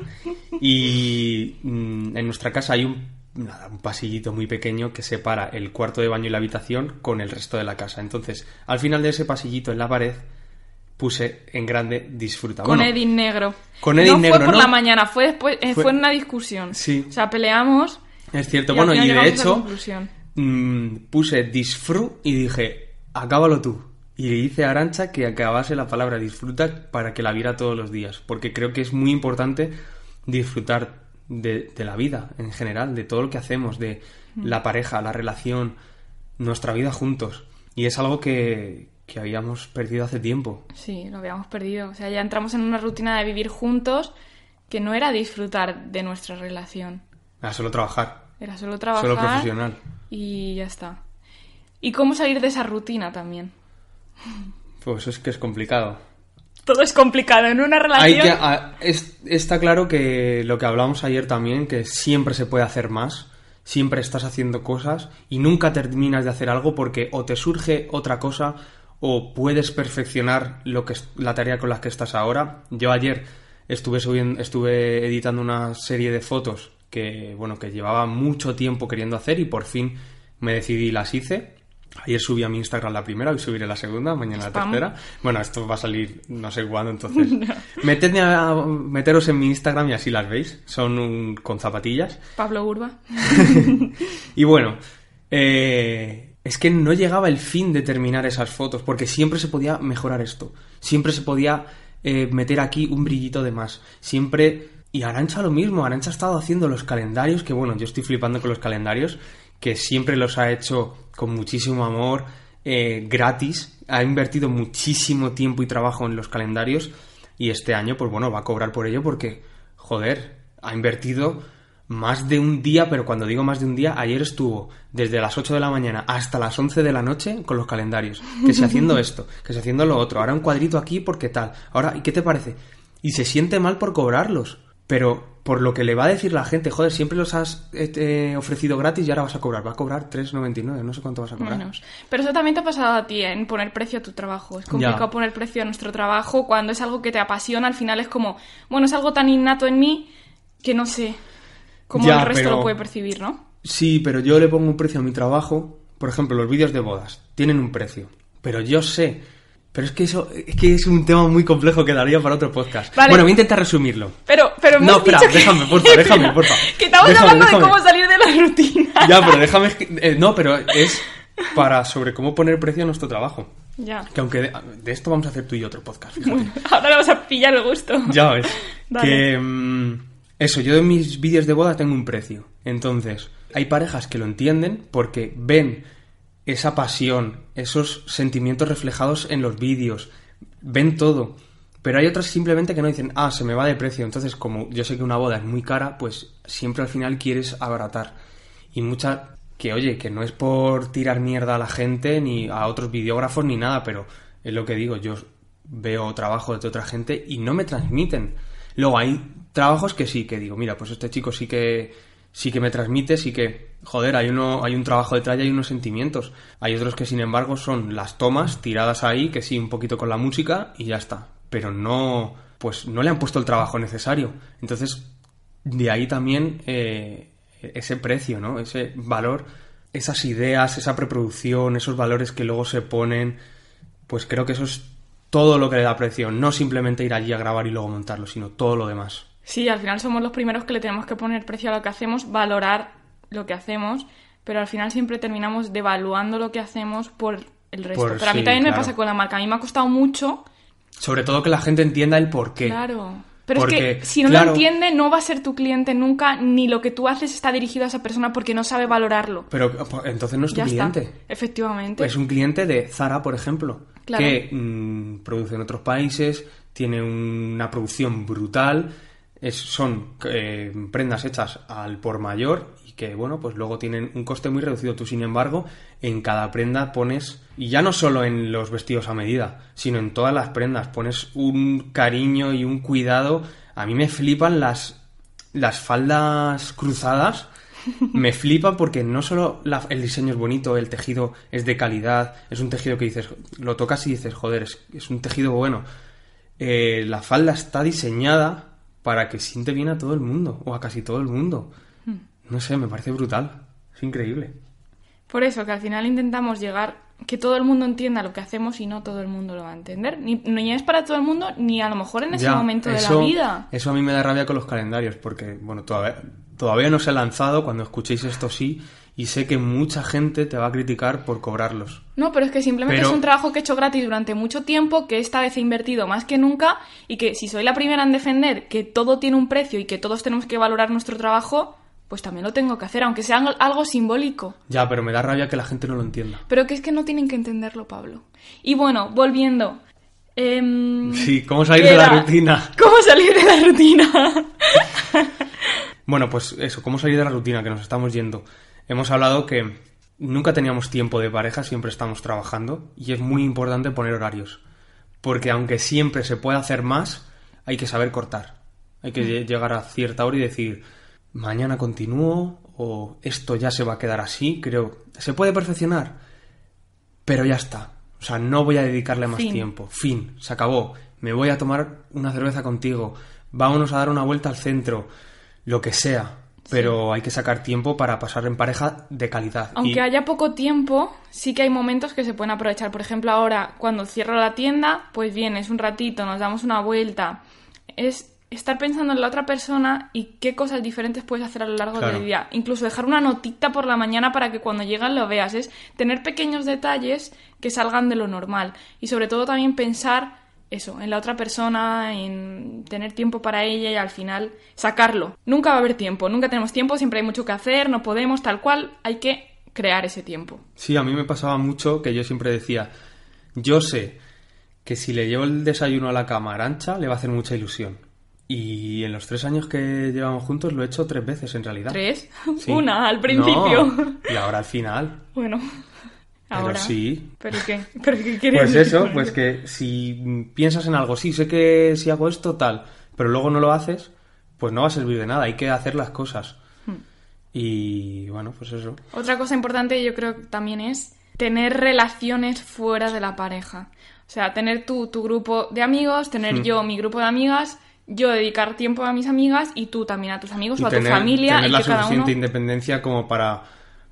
y mm, en nuestra casa hay un un pasillito muy pequeño que separa el cuarto de baño y la habitación con el resto de la casa. Entonces, al final de ese pasillito en la pared puse en grande disfruta. Con Edith Negro. Con Edith no Negro, fue por la mañana, fue después, eh, fue, una discusión. Sí. O sea, peleamos. Es cierto, bueno, y de hecho mm, puse disfrú y dije, acábalo tú. Y le hice a Arancha que acabase la palabra disfruta para que la viera todos los días, porque creo que es muy importante disfrutar de, la vida en general, de todo lo que hacemos, de mm. la pareja, la relación, nuestra vida juntos. Y es algo que, que habíamos perdido hace tiempo. Sí, lo habíamos perdido. O sea, ya entramos en una rutina de vivir juntos que no era disfrutar de nuestra relación. Era solo trabajar. Era solo trabajar. Solo profesional. Y ya está. ¿Y cómo salir de esa rutina también? Pues es que es complicado todo es complicado en una relación. Ah, está claro que lo que hablamos ayer también, que siempre se puede hacer más, siempre estás haciendo cosas y nunca terminas de hacer algo porque o te surge otra cosa o puedes perfeccionar lo que es, la tarea con la que estás ahora. Yo ayer estuve estuve editando una serie de fotos que bueno que llevaba mucho tiempo queriendo hacer y por fin me decidí las hice Ayer subí a mi Instagram la primera, hoy subiré la segunda, mañana la tercera. Bueno, esto va a salir no sé cuándo, entonces. meteros en mi Instagram y así las veis. Son con zapatillas. Pablo Urba. y bueno, eh, es que no llegaba el fin de terminar esas fotos, porque siempre se podía mejorar esto. Siempre se podía eh, meter aquí un brillito de más. Siempre. Y Arancha lo mismo, Arancha ha estado haciendo los calendarios, que bueno, yo estoy flipando con los calendarios, que siempre los ha hecho con muchísimo amor, eh, gratis, ha invertido muchísimo tiempo y trabajo en los calendarios y este año, pues bueno, va a cobrar por ello porque, joder, ha invertido más de un día, pero cuando digo más de un día, ayer estuvo desde las 8 de la mañana hasta las 11 de la noche con los calendarios, que se haciendo esto, que se haciendo lo otro, ahora un cuadrito aquí porque tal, ahora, ¿y qué te parece? Y se siente mal por cobrarlos, pero por lo que le va a decir la gente, joder, siempre los has eh, eh, ofrecido gratis y ahora vas a cobrar. Va a cobrar 3,99, no sé cuánto vas a cobrar. Menos. Pero eso también te ha pasado a ti en poner precio a tu trabajo. Es complicado poner precio a nuestro trabajo cuando es algo que te apasiona. Al final es como, bueno, es algo tan innato en mí que no sé cómo el resto lo puede percibir, ¿no? Sí, pero yo le pongo un precio a mi trabajo. Por ejemplo, los vídeos de bodas tienen un precio. Pero yo sé pero es que eso es que es un tema muy complejo que daría para otro podcast. Bueno, voy a intentar resumirlo. Pero, pero No, espera, déjame, porfa, déjame, porfa. Que estamos hablando de cómo salir de la rutina. Ya, pero déjame. Eh, no, pero es para sobre cómo poner precio a nuestro trabajo. Ya. Que aunque de, esto vamos a hacer tú y yo otro podcast, fíjate. ahora le vas a pillar el gusto. Ya ves. vale Que. Mm, eso, yo en mis vídeos de boda tengo un precio. Entonces, hay parejas que lo entienden porque ven esa pasión, esos sentimientos reflejados en los vídeos, ven todo. Pero hay otras simplemente que no dicen, ah, se me va de precio. Entonces, como yo sé que una boda es muy cara, pues siempre al final quieres abaratar. Y mucha que, oye, que no es por tirar mierda a la gente, ni a otros videógrafos, ni nada, pero es lo que digo, yo veo trabajos de otra gente y no me transmiten. Luego hay trabajos que sí, que digo, mira, pues este chico sí que sí que me transmite, sí que, joder, hay, uno, hay un trabajo detrás y hay unos sentimientos. Hay otros que, sin embargo, son las tomas tiradas ahí, que sí, un poquito con la música y ya está. Pero no, pues no le han puesto el trabajo necesario. Entonces, de ahí también eh, ese precio, ¿no? Ese valor, esas ideas, esa preproducción, esos valores que luego se ponen, pues creo que eso es todo lo que le da precio. No simplemente ir allí a grabar y luego montarlo, sino todo lo demás. Sí, al final somos los primeros que le tenemos que poner precio a lo que hacemos, valorar lo que hacemos, pero al final siempre terminamos devaluando lo que hacemos por el resto. pero a mí también me pasa con la marca. A mí me ha costado mucho. Sobre todo que la gente entienda el por qué. Claro. Pero es que si no lo entiende, no va a ser tu cliente nunca, ni lo que tú haces está dirigido a esa persona porque no sabe valorarlo. Pero pues, entonces no es tu ya Está. Efectivamente. Es un cliente de Zara, por ejemplo, que mm, produce en otros países, tiene una producción brutal son eh, prendas hechas al por mayor y que, bueno, pues luego tienen un coste muy reducido. Tú, sin embargo, en cada prenda pones, y ya no solo en los vestidos a medida, sino en todas las prendas, pones un cariño y un cuidado. A mí me flipan las, las faldas cruzadas. Me flipa porque no solo el diseño es bonito, el tejido es de calidad, es un tejido que dices, lo tocas y dices, joder, es, un tejido bueno. Eh, la falda está diseñada para que siente bien a todo el mundo o a casi todo el mundo. Hmm. No sé, me parece brutal. Es increíble. Por eso, que al final intentamos llegar que todo el mundo entienda lo que hacemos y no todo el mundo lo va a entender. Ni, es para todo el mundo, ni a lo mejor en ese momento de la vida. Eso a mí me da rabia con los calendarios, porque, bueno, todavía, todavía no se ha lanzado, cuando escuchéis esto sí, y sé que mucha gente te va a criticar por cobrarlos. No, pero es que simplemente es un trabajo que he hecho gratis durante mucho tiempo, que esta vez he invertido más que nunca y que si soy la primera en defender que todo tiene un precio y que todos tenemos que valorar nuestro trabajo, pues también lo tengo que hacer, aunque sea algo simbólico. Ya, pero me da rabia que la gente no lo entienda. Pero que es que no tienen que entenderlo, Pablo. Y bueno, volviendo. Em, sí, ¿cómo salir de la rutina? ¿Cómo salir de la rutina? bueno, pues eso, ¿cómo salir de la rutina que nos estamos yendo? hemos hablado que nunca teníamos tiempo de pareja, siempre estamos trabajando y es muy importante poner horarios. Porque aunque siempre se puede hacer más, hay que saber cortar. Hay que llegar a cierta hora y decir, mañana continúo o esto ya se va a quedar así, creo. Se puede perfeccionar, pero ya está. O sea, no voy a dedicarle más tiempo. Fin, se acabó. Me voy a tomar una cerveza contigo. Vámonos a dar una vuelta al centro. Lo que sea pero hay que sacar tiempo para pasar en pareja de calidad. Aunque haya poco tiempo, sí que hay momentos que se pueden aprovechar. Por ejemplo, ahora cuando cierro la tienda, pues bien, es un ratito, nos damos una vuelta. Es estar pensando en la otra persona y qué cosas diferentes puedes hacer a lo largo del día. Incluso dejar una notita por la mañana para que cuando llegan lo veas. Es tener pequeños detalles que salgan de lo normal. Y sobre todo también pensar eso, en la otra persona, en tener tiempo para ella y al final sacarlo. Nunca va a haber tiempo, nunca tenemos tiempo, siempre hay mucho que hacer, no podemos, tal cual, hay que crear ese tiempo. Sí, a mí me pasaba mucho que yo siempre decía, yo sé que si le llevo el desayuno a la cama ancha le va a hacer mucha ilusión. Y en los tres años que llevamos juntos lo he hecho tres veces en realidad. ¿Tres? Una al principio. y ahora al final. Bueno. Pero sí. ¿Pero qué? quieres Pues eso, pues que si piensas en algo, sí, sé que si hago esto, tal, pero luego no lo haces, pues no va a servir de nada, hay que hacer las cosas. Hmm. Y bueno, pues eso. Otra cosa importante yo creo que también es tener relaciones fuera de la pareja. O sea, tener tú tu grupo de amigos, tener hmm. yo mi grupo de amigas, yo dedicar tiempo a mis amigas y tú también a tus amigos o a tu familia. Tener y la suficiente independencia como para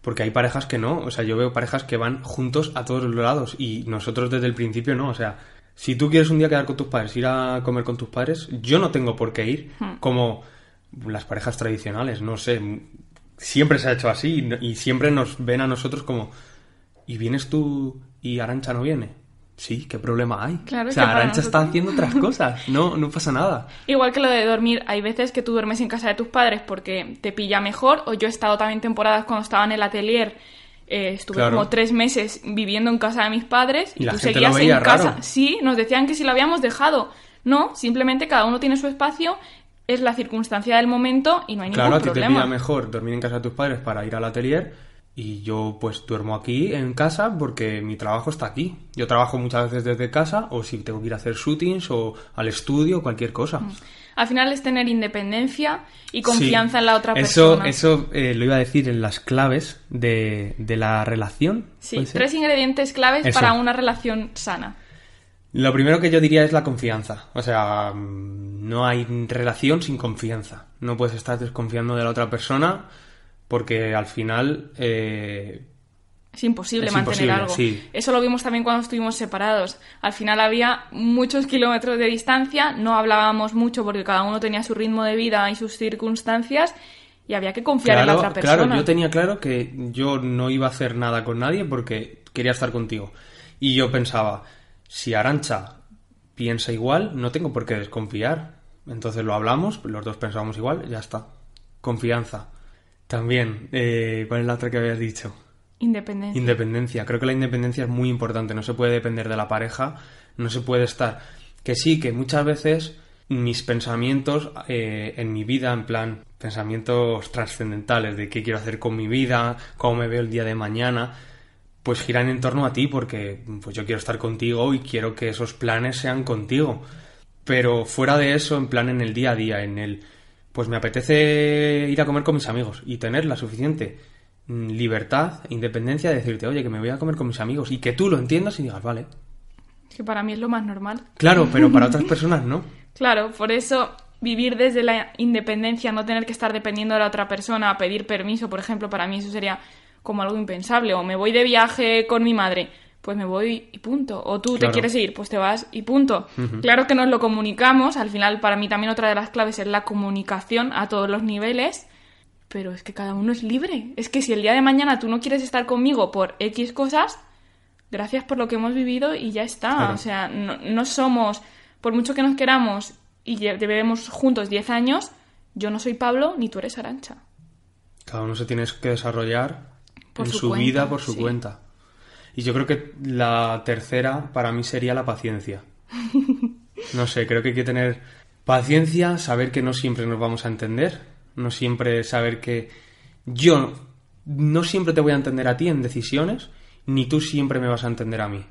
porque hay parejas que no, o sea, yo veo parejas que van juntos a todos los lados y nosotros desde el principio no, o sea, si tú quieres un día quedar con tus padres, ir a comer con tus padres, yo no tengo por qué ir hmm. como las parejas tradicionales, no sé, siempre se ha hecho así y, siempre nos ven a nosotros como, ¿y vienes tú y Arancha no viene? Sí, ¿qué problema hay? Claro, o sea, Arancha está haciendo otras cosas, no, no pasa nada. Igual que lo de dormir, hay veces que tú duermes en casa de tus padres porque te pilla mejor, o yo he estado también temporadas cuando estaba en el atelier, eh, estuve como tres meses viviendo en casa de mis padres y, tú seguías en casa. Sí, nos decían que si lo habíamos dejado. No, simplemente cada uno tiene su espacio, es la circunstancia del momento y no hay ningún problema. Claro, te pilla mejor dormir en casa de tus padres para ir al atelier y yo pues duermo aquí en casa porque mi trabajo está aquí. Yo trabajo muchas veces desde casa o si tengo que ir a hacer shootings o al estudio, o cualquier cosa. Mm. Al final es tener independencia y confianza en la otra persona. Eso, eso eh, lo iba a decir en las claves de, la relación. Sí, tres ingredientes claves para una relación sana. Lo primero que yo diría es la confianza. O sea, mm, no hay relación sin confianza. No puedes estar desconfiando de la otra persona porque al final... Eh, es imposible mantener algo. Eso lo vimos también cuando estuvimos separados. Al final había muchos kilómetros de distancia, no hablábamos mucho porque cada uno tenía su ritmo de vida y sus circunstancias y había que confiar en la otra persona. Claro, yo tenía claro que yo no iba a hacer nada con nadie porque quería estar contigo. Y yo pensaba, si Arancha piensa igual, no tengo por qué desconfiar. Entonces lo hablamos, los dos pensábamos igual, ya está. Confianza. También, eh, ¿cuál es la otra que habías dicho? Independencia. Independencia. Creo que la independencia es muy importante. No se puede depender de la pareja, no se puede estar. Que sí, que muchas veces mis pensamientos eh, en mi vida, en plan, pensamientos trascendentales de qué quiero hacer con mi vida, cómo me veo el día de mañana, pues giran en torno a ti porque pues yo quiero estar contigo y quiero que esos planes sean contigo. Pero fuera de eso, en plan en el día a día, en el pues me apetece ir a comer con mis amigos y tener la suficiente mm, libertad e independencia de decirte, oye, que me voy a comer con mis amigos y que tú lo entiendas y digas, vale. Que para mí es lo más normal. Claro, pero para otras personas no. claro, por eso vivir desde la independencia, no tener que estar dependiendo de la otra persona, a pedir permiso, por ejemplo, para mí eso sería como algo impensable. O me voy de viaje con mi madre pues me voy y punto. O tú te quieres ir, pues te vas y punto. Claro que nos lo comunicamos, al final para mí también otra de las claves es la comunicación a todos los niveles, pero es que cada uno es libre. Es que si el día de mañana tú no quieres estar conmigo por X cosas, gracias por lo que hemos vivido y ya está. O sea, no, somos, por mucho que nos queramos y llevemos juntos 10 años, yo no soy Pablo ni tú eres Arancha. Cada uno se tiene que desarrollar en su, vida por su cuenta. Y yo creo que la tercera para mí sería la paciencia. No sé, creo que hay que tener paciencia, saber que no siempre nos vamos a entender, no siempre saber que yo no siempre te voy a entender a ti en decisiones, ni tú siempre me vas a entender a mí.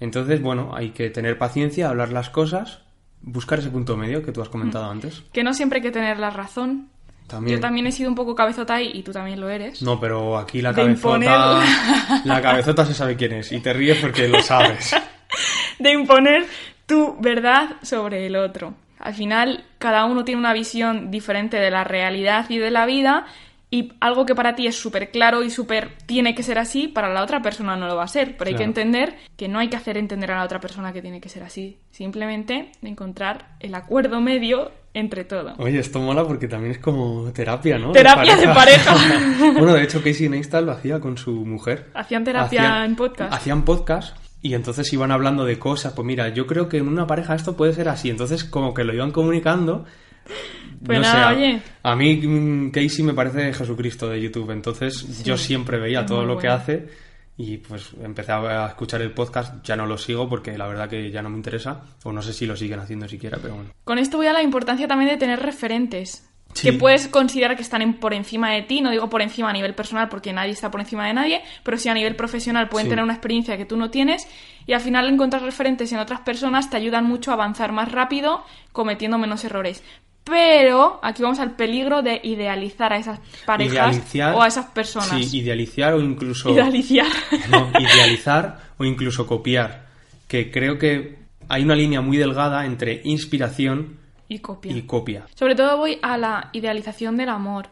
Entonces, bueno, hay que tener paciencia, hablar las cosas, buscar ese punto medio que tú has comentado mm. antes. Que no siempre hay que tener la razón, yo también he sido un poco cabezota y, tú también lo eres. No, pero aquí la cabezota. La cabezota se sabe quién es y te ríes porque lo sabes. De imponer tu verdad sobre el otro. Al final, cada uno tiene una visión diferente de la realidad y de la vida y algo que para ti es súper claro y súper tiene que ser así, para la otra persona no lo va a ser. Pero hay que entender que no hay que hacer entender a la otra persona que tiene que ser así. Simplemente encontrar el acuerdo medio entre todo. Oye, esto mola porque también es como terapia, ¿no? Terapia de pareja. bueno, de hecho, Casey Neistat lo hacía con su mujer. Hacían terapia en podcast. Hacían podcast. Y entonces iban hablando de cosas, pues mira, yo creo que en una pareja esto puede ser así. Entonces como que lo iban comunicando pues oye. A, mí mm, Casey me parece Jesucristo de YouTube, entonces yo siempre veía todo lo que hace y pues empecé a escuchar el podcast, ya no lo sigo porque la verdad que ya no me interesa o no sé si lo siguen haciendo siquiera, pero bueno. Con esto voy a la importancia también de tener referentes. que puedes considerar que están por encima de ti, no digo por encima a nivel personal porque nadie está por encima de nadie, pero sí a nivel profesional pueden tener una experiencia que tú no tienes y al final encontrar referentes en otras personas te ayudan mucho a avanzar más rápido cometiendo menos errores. Pero aquí vamos al peligro de idealizar a esas parejas o a esas personas. Sí, idealizar o incluso. Idealizar. No, idealizar o incluso copiar. Que creo que hay una línea muy delgada entre inspiración y copia. y copia. Sobre todo voy a la idealización del amor.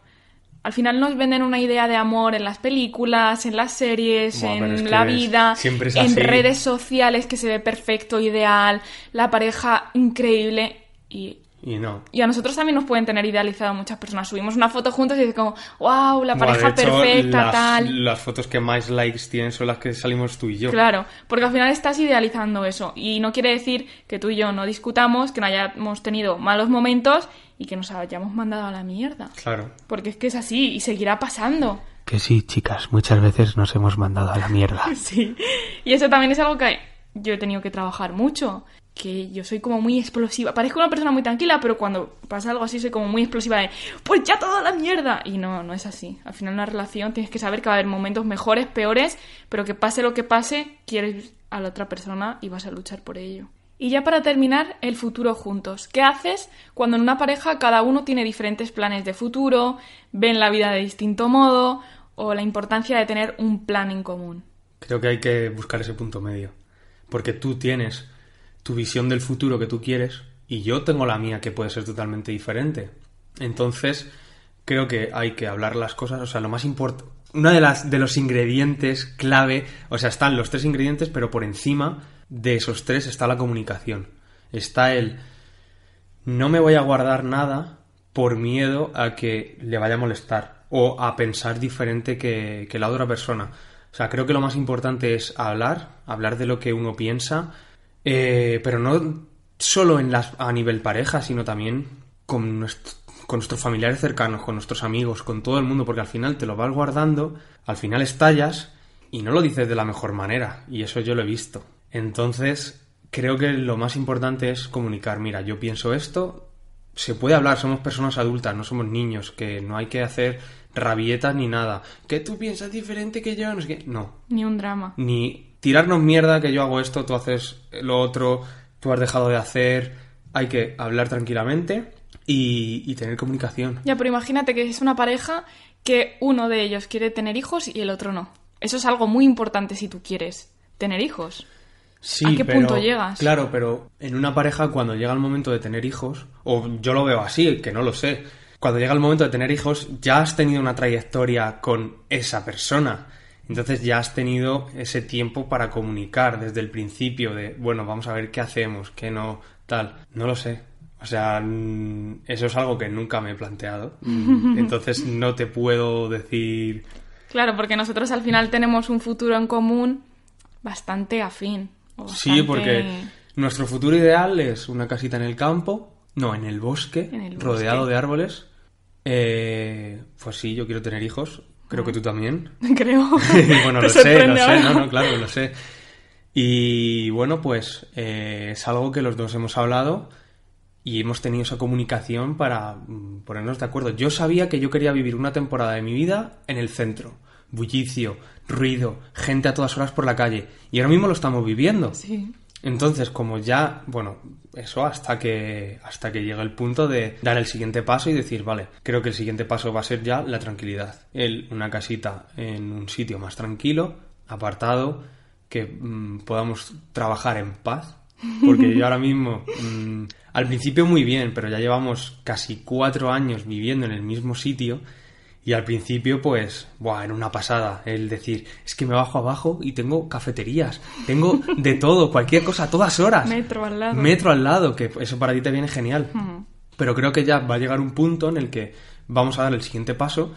Al final nos venden una idea de amor en las películas, en las series, en la vida, en redes sociales que se ve perfecto, ideal, la pareja increíble y y no. Y a nosotros también nos pueden tener idealizado muchas personas. Subimos una foto juntos y dice como, wow, la pareja perfecta, tal. Las fotos que más likes tienen son las que salimos tú y yo. Claro, porque al final estás idealizando eso. Y no quiere decir que tú y yo no discutamos, que no hayamos tenido malos momentos y que nos hayamos mandado a la mierda. Claro. Porque es que es así y seguirá pasando. Que sí, chicas, muchas veces nos hemos mandado a la mierda. sí. Y eso también es algo que yo he tenido que trabajar mucho que yo soy como muy explosiva. Parezco una persona muy tranquila, pero cuando pasa algo así soy como muy explosiva de pues ya toda la mierda. Y no, no es así. Al final una relación tienes que saber que va a haber momentos mejores, peores, pero que pase lo que pase, quieres a la otra persona y vas a luchar por ello. Y ya para terminar, el futuro juntos. ¿Qué haces cuando en una pareja cada uno tiene diferentes planes de futuro, ven la vida de distinto modo o la importancia de tener un plan en común? Creo que hay que buscar ese punto medio, porque tú tienes tu visión del futuro que tú quieres y yo tengo la mía que puede ser totalmente diferente. Entonces, creo que hay que hablar las cosas, o sea, lo más importante, una de, las, de los ingredientes clave, o sea, están los tres ingredientes, pero por encima de esos tres está la comunicación. Está el no me voy a guardar nada por miedo a que le vaya a molestar o a pensar diferente que, que la otra persona. O sea, creo que lo más importante es hablar, hablar de lo que uno piensa, eh, pero no solo en las, a nivel pareja, sino también con, nuestros familiares cercanos, con nuestros amigos, con todo el mundo, porque al final te lo vas guardando, al final estallas y no lo dices de la mejor manera, y eso yo lo he visto. Entonces, creo que lo más importante es comunicar, mira, yo pienso esto, se puede hablar, somos personas adultas, no somos niños, que no hay que hacer rabietas ni nada. Que tú piensas diferente que yo, no No. Ni un drama. Ni tirarnos mierda que yo hago esto, tú haces lo otro, tú has dejado de hacer. Hay que hablar tranquilamente y, tener comunicación. Ya, pero imagínate que es una pareja que uno de ellos quiere tener hijos y el otro no. Eso es algo muy importante si tú quieres tener hijos. Sí, ¿A qué punto llegas? Claro, pero en una pareja cuando llega el momento de tener hijos, o yo lo veo así, que no lo sé, cuando llega el momento de tener hijos ya has tenido una trayectoria con esa persona. Entonces ya has tenido ese tiempo para comunicar desde el principio de, bueno, vamos a ver qué hacemos, qué no, tal. No lo sé. O sea, mm, eso es algo que nunca me he planteado. Mm. Entonces no te puedo decir... Claro, porque nosotros al final tenemos un futuro en común bastante afín. Sí, porque nuestro futuro ideal es una casita en el campo, no, en el bosque, en el rodeado de árboles. Eh, pues sí, yo quiero tener hijos Creo que tú también. Creo. bueno, lo sé, lo sé, no, no, claro, lo sé. Y bueno, pues eh, es algo que los dos hemos hablado y hemos tenido esa comunicación para mm, ponernos de acuerdo. Yo sabía que yo quería vivir una temporada de mi vida en el centro. Bullicio, ruido, gente a todas horas por la calle. Y ahora mismo lo estamos viviendo. Sí. Entonces, como ya, bueno, eso hasta que, hasta que llegue el punto de dar el siguiente paso y decir, vale, creo que el siguiente paso va a ser ya la tranquilidad. El, una casita en un sitio más tranquilo, apartado, que mm, podamos trabajar en paz. Porque yo ahora mismo, mm, al principio muy bien, pero ya llevamos casi cuatro años viviendo en el mismo sitio y al principio, pues, buah, era una pasada el decir, es que me bajo abajo y tengo cafeterías, tengo de todo, cualquier cosa, a todas horas. Metro al lado. Metro al lado, que eso para ti te viene genial. Pero creo que ya va a llegar un punto en el que vamos a dar el siguiente paso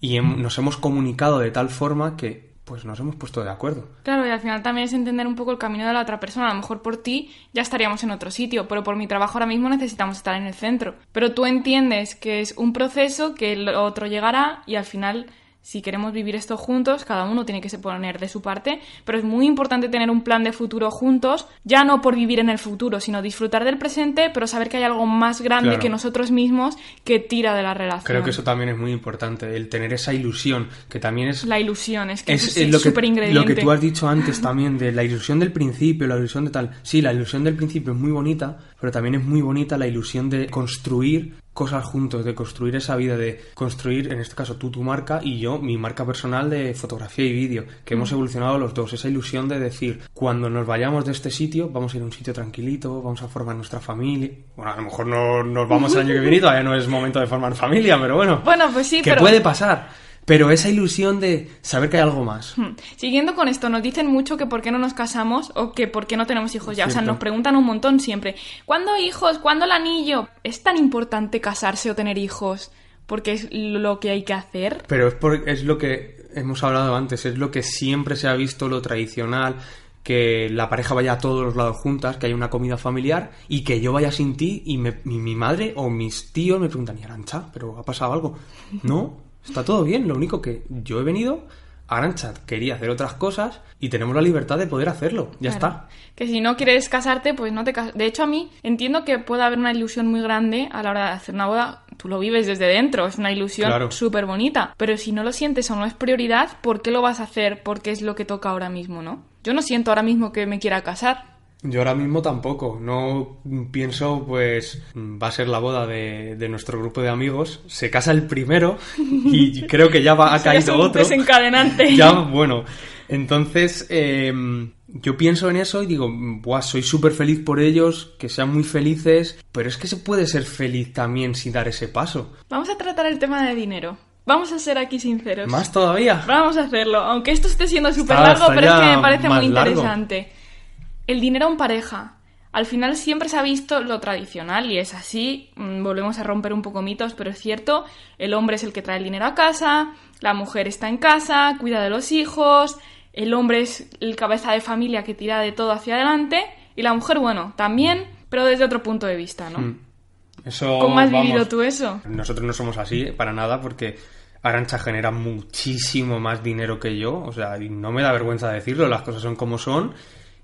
y nos hemos comunicado de tal forma que pues nos hemos puesto de acuerdo. Claro, y al final también es entender un poco el camino de la otra persona. A lo mejor por ti ya estaríamos en otro sitio, pero por mi trabajo ahora mismo necesitamos estar en el centro. Pero tú entiendes que es un proceso, que el otro llegará y al final si queremos vivir esto juntos, cada uno tiene que se poner de su parte, pero es muy importante tener un plan de futuro juntos, ya no por vivir en el futuro, sino disfrutar del presente, pero saber que hay algo más grande que nosotros mismos que tira de la relación. Creo que eso también es muy importante, el tener esa ilusión, que también es... La ilusión, es que es, súper ingrediente. Lo que tú has dicho antes también, de la ilusión del principio, la ilusión de tal... Sí, la ilusión del principio es muy bonita, pero también es muy bonita la ilusión de construir cosas juntos, de construir esa vida, de construir, en este caso, tú tu marca y yo mi marca personal de fotografía y vídeo, que hemos evolucionado los dos, esa ilusión de decir, cuando nos vayamos de este sitio, vamos a ir a un sitio tranquilito, vamos a formar nuestra familia, bueno, a lo mejor no nos vamos el año que viene, todavía no es momento de formar familia, pero bueno, bueno pues sí, que puede pasar pero esa ilusión de saber que hay algo más. Hmm. Siguiendo con esto, nos dicen mucho que por qué no nos casamos o que por qué no tenemos hijos ya. O sea, nos preguntan un montón siempre, ¿cuándo hijos? ¿Cuándo el anillo? ¿Es tan importante casarse o tener hijos? Porque es lo que hay que hacer. Pero es, por, es lo que hemos hablado antes, es lo que siempre se ha visto, lo tradicional, que la pareja vaya a todos los lados juntas, que haya una comida familiar y que yo vaya sin ti y, y mi madre o mis tíos me preguntan, ¿y Arancha? ¿Pero ha pasado algo? No, Está todo bien, lo único que yo he venido Arancha quería hacer otras cosas y tenemos la libertad de poder hacerlo. Ya está. Que si no quieres casarte, pues no te casas. De hecho, a mí entiendo que puede haber una ilusión muy grande a la hora de hacer una boda. Tú lo vives desde dentro, es una ilusión súper bonita. Pero si no lo sientes o no es prioridad, ¿por qué lo vas a hacer? Porque es lo que toca ahora mismo, ¿no? Yo no siento ahora mismo que me quiera casar. Yo ahora mismo tampoco. No pienso, pues, va a ser la boda de, nuestro grupo de amigos. Se casa el primero y creo que ya va, ha caído es otro. Desencadenante. Ya, bueno. Entonces, em, yo pienso en eso y digo, Buah, soy súper feliz por ellos, que sean muy felices, pero es que se puede ser feliz también sin dar ese paso. Vamos a tratar el tema de dinero. Vamos a ser aquí sinceros. Más todavía. Vamos a hacerlo, aunque esto esté siendo súper largo, pero es que me parece muy interesante. El dinero en pareja. Al final siempre se ha visto lo tradicional y es así, mm, volvemos a romper un poco mitos, pero es cierto, el hombre es el que trae el dinero a casa, la mujer está en casa, cuida de los hijos, el hombre es el cabeza de familia que tira de todo hacia adelante y la mujer, bueno, también, pero desde otro punto de vista, ¿no? Hmm. Eso, ¿Cómo has vivido tú eso? Nosotros no somos así para nada porque Arancha genera muchísimo más dinero que yo, o sea, no me da vergüenza decirlo, las cosas son como son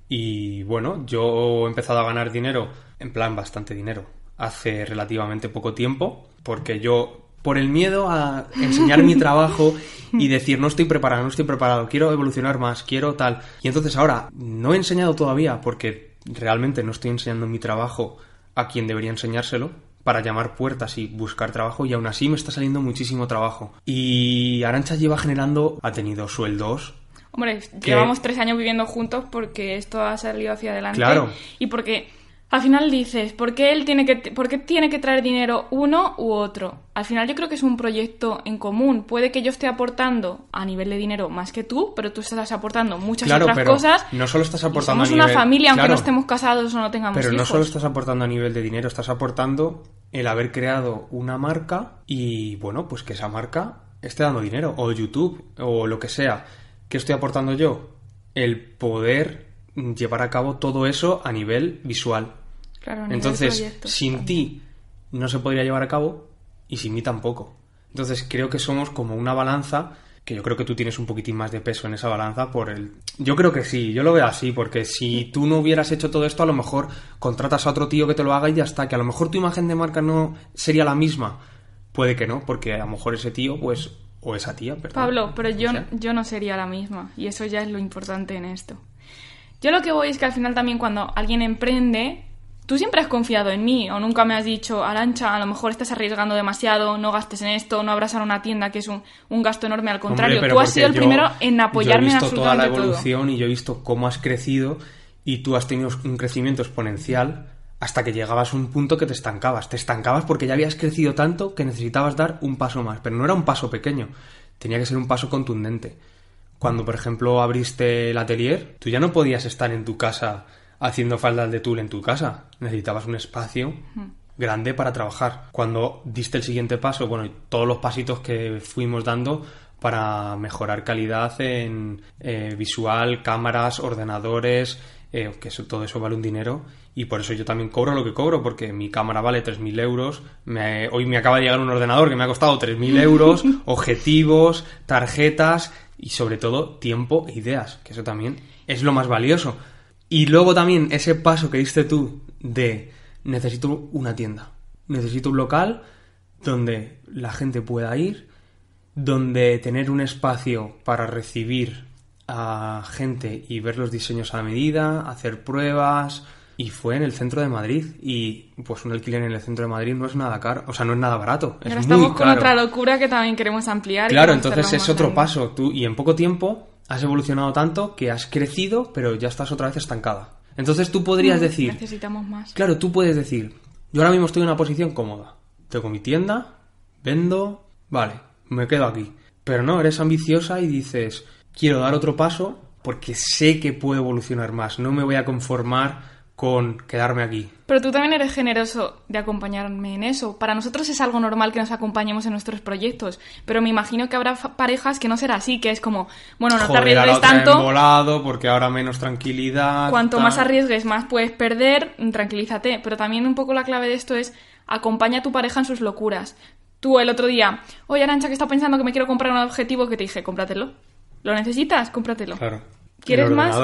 y bueno, yo he empezado a ganar dinero, en plan bastante dinero, hace relativamente poco tiempo, porque yo por el miedo a enseñar mi trabajo y decir no estoy preparado, no estoy preparado, quiero evolucionar más, quiero tal. Y entonces ahora no he enseñado todavía porque realmente no estoy enseñando mi trabajo a quien debería enseñárselo para llamar puertas y buscar trabajo y aún así me está saliendo muchísimo trabajo. Y Arancha lleva generando, ha tenido sueldos bueno, llevamos tres años viviendo juntos porque esto ha salido hacia adelante. Claro. Y porque al final dices, ¿por qué él tiene que, por tiene que traer dinero uno u otro? Al final yo creo que es un proyecto en común. Puede que yo esté aportando a nivel de dinero más que tú, pero tú estás aportando muchas claro, otras pero cosas. No solo estás aportando. somos una familia, aunque no estemos casados o no tengamos hijos. Pero no solo estás aportando a nivel de dinero, estás aportando el haber creado una marca y bueno, pues que esa marca esté dando dinero o YouTube o lo que sea. ¿Qué estoy aportando yo? El poder llevar a cabo todo eso a nivel visual. Claro, Entonces, sin ti no se podría llevar a cabo y sin mí tampoco. Entonces, creo que somos como una balanza que yo creo que tú tienes un poquitín más de peso en esa balanza por el... Yo creo que sí, yo lo veo así, porque si tú no hubieras hecho todo esto, a lo mejor contratas a otro tío que te lo haga y ya está, que a lo mejor tu imagen de marca no sería la misma. Puede que no, porque a lo mejor ese tío, pues, o esa tía, perdón. Pablo, pero yo, yo no sería la misma y eso ya es lo importante en esto. Yo lo que voy es que al final también cuando alguien emprende, tú siempre has confiado en mí o nunca me has dicho, Alancha, a lo mejor estás arriesgando demasiado, no gastes en esto, no abras una tienda que es un, gasto enorme, al contrario, tú has sido el primero en apoyarme en Yo he visto toda la evolución y yo he visto cómo has crecido y tú has tenido un crecimiento exponencial hasta que llegabas a un punto que te estancabas. Te estancabas porque ya habías crecido tanto que necesitabas dar un paso más, pero no era un paso pequeño, tenía que ser un paso contundente. Cuando, por ejemplo, abriste el atelier, tú ya no podías estar en tu casa haciendo faldas de tul en tu casa, necesitabas un espacio grande para trabajar. Cuando diste el siguiente paso, bueno, y todos los pasitos que fuimos dando para mejorar calidad en eh, visual, cámaras, ordenadores, eh, que todo eso vale un dinero y por eso yo también cobro lo que cobro, porque mi cámara vale 3.000 euros, hoy me acaba de llegar un ordenador que me ha costado 3.000 euros, objetivos, tarjetas y sobre todo tiempo e ideas, que eso también es lo más valioso. Y luego también ese paso que diste tú de necesito una tienda, necesito un local donde la gente pueda ir, donde tener un espacio para recibir a gente y ver los diseños a medida, hacer pruebas, y fue en el centro de Madrid. Y pues un alquiler en el centro de Madrid no es nada caro. O sea, no es nada barato. pero estamos con otra locura que también queremos ampliar. Claro, entonces es otro paso. Tú, y en poco tiempo has evolucionado tanto que has crecido, pero ya estás otra vez estancada. Entonces tú podrías mm, decir. Necesitamos más. Claro, tú puedes decir. Yo ahora mismo estoy en una posición cómoda. Tengo mi tienda, vendo, vale, me quedo aquí. Pero no, eres ambiciosa y dices, quiero dar otro paso porque sé que puedo evolucionar más. No me voy a conformar con quedarme aquí. Pero tú también eres generoso de acompañarme en eso. Para nosotros es algo normal que nos acompañemos en nuestros proyectos, pero me imagino que habrá parejas que no será así, que es como, bueno, no te arriesgues tanto. volado porque ahora menos tranquilidad. Cuanto más arriesgues, más puedes perder, mm, tranquilízate. Pero también un poco la clave de esto es acompaña a tu pareja en sus locuras. Tú el otro día, oye Arancha, que está pensando que me quiero comprar un objetivo que te dije, cómpratelo. ¿Lo necesitas? Cómpratelo. Claro. ¿Quieres más?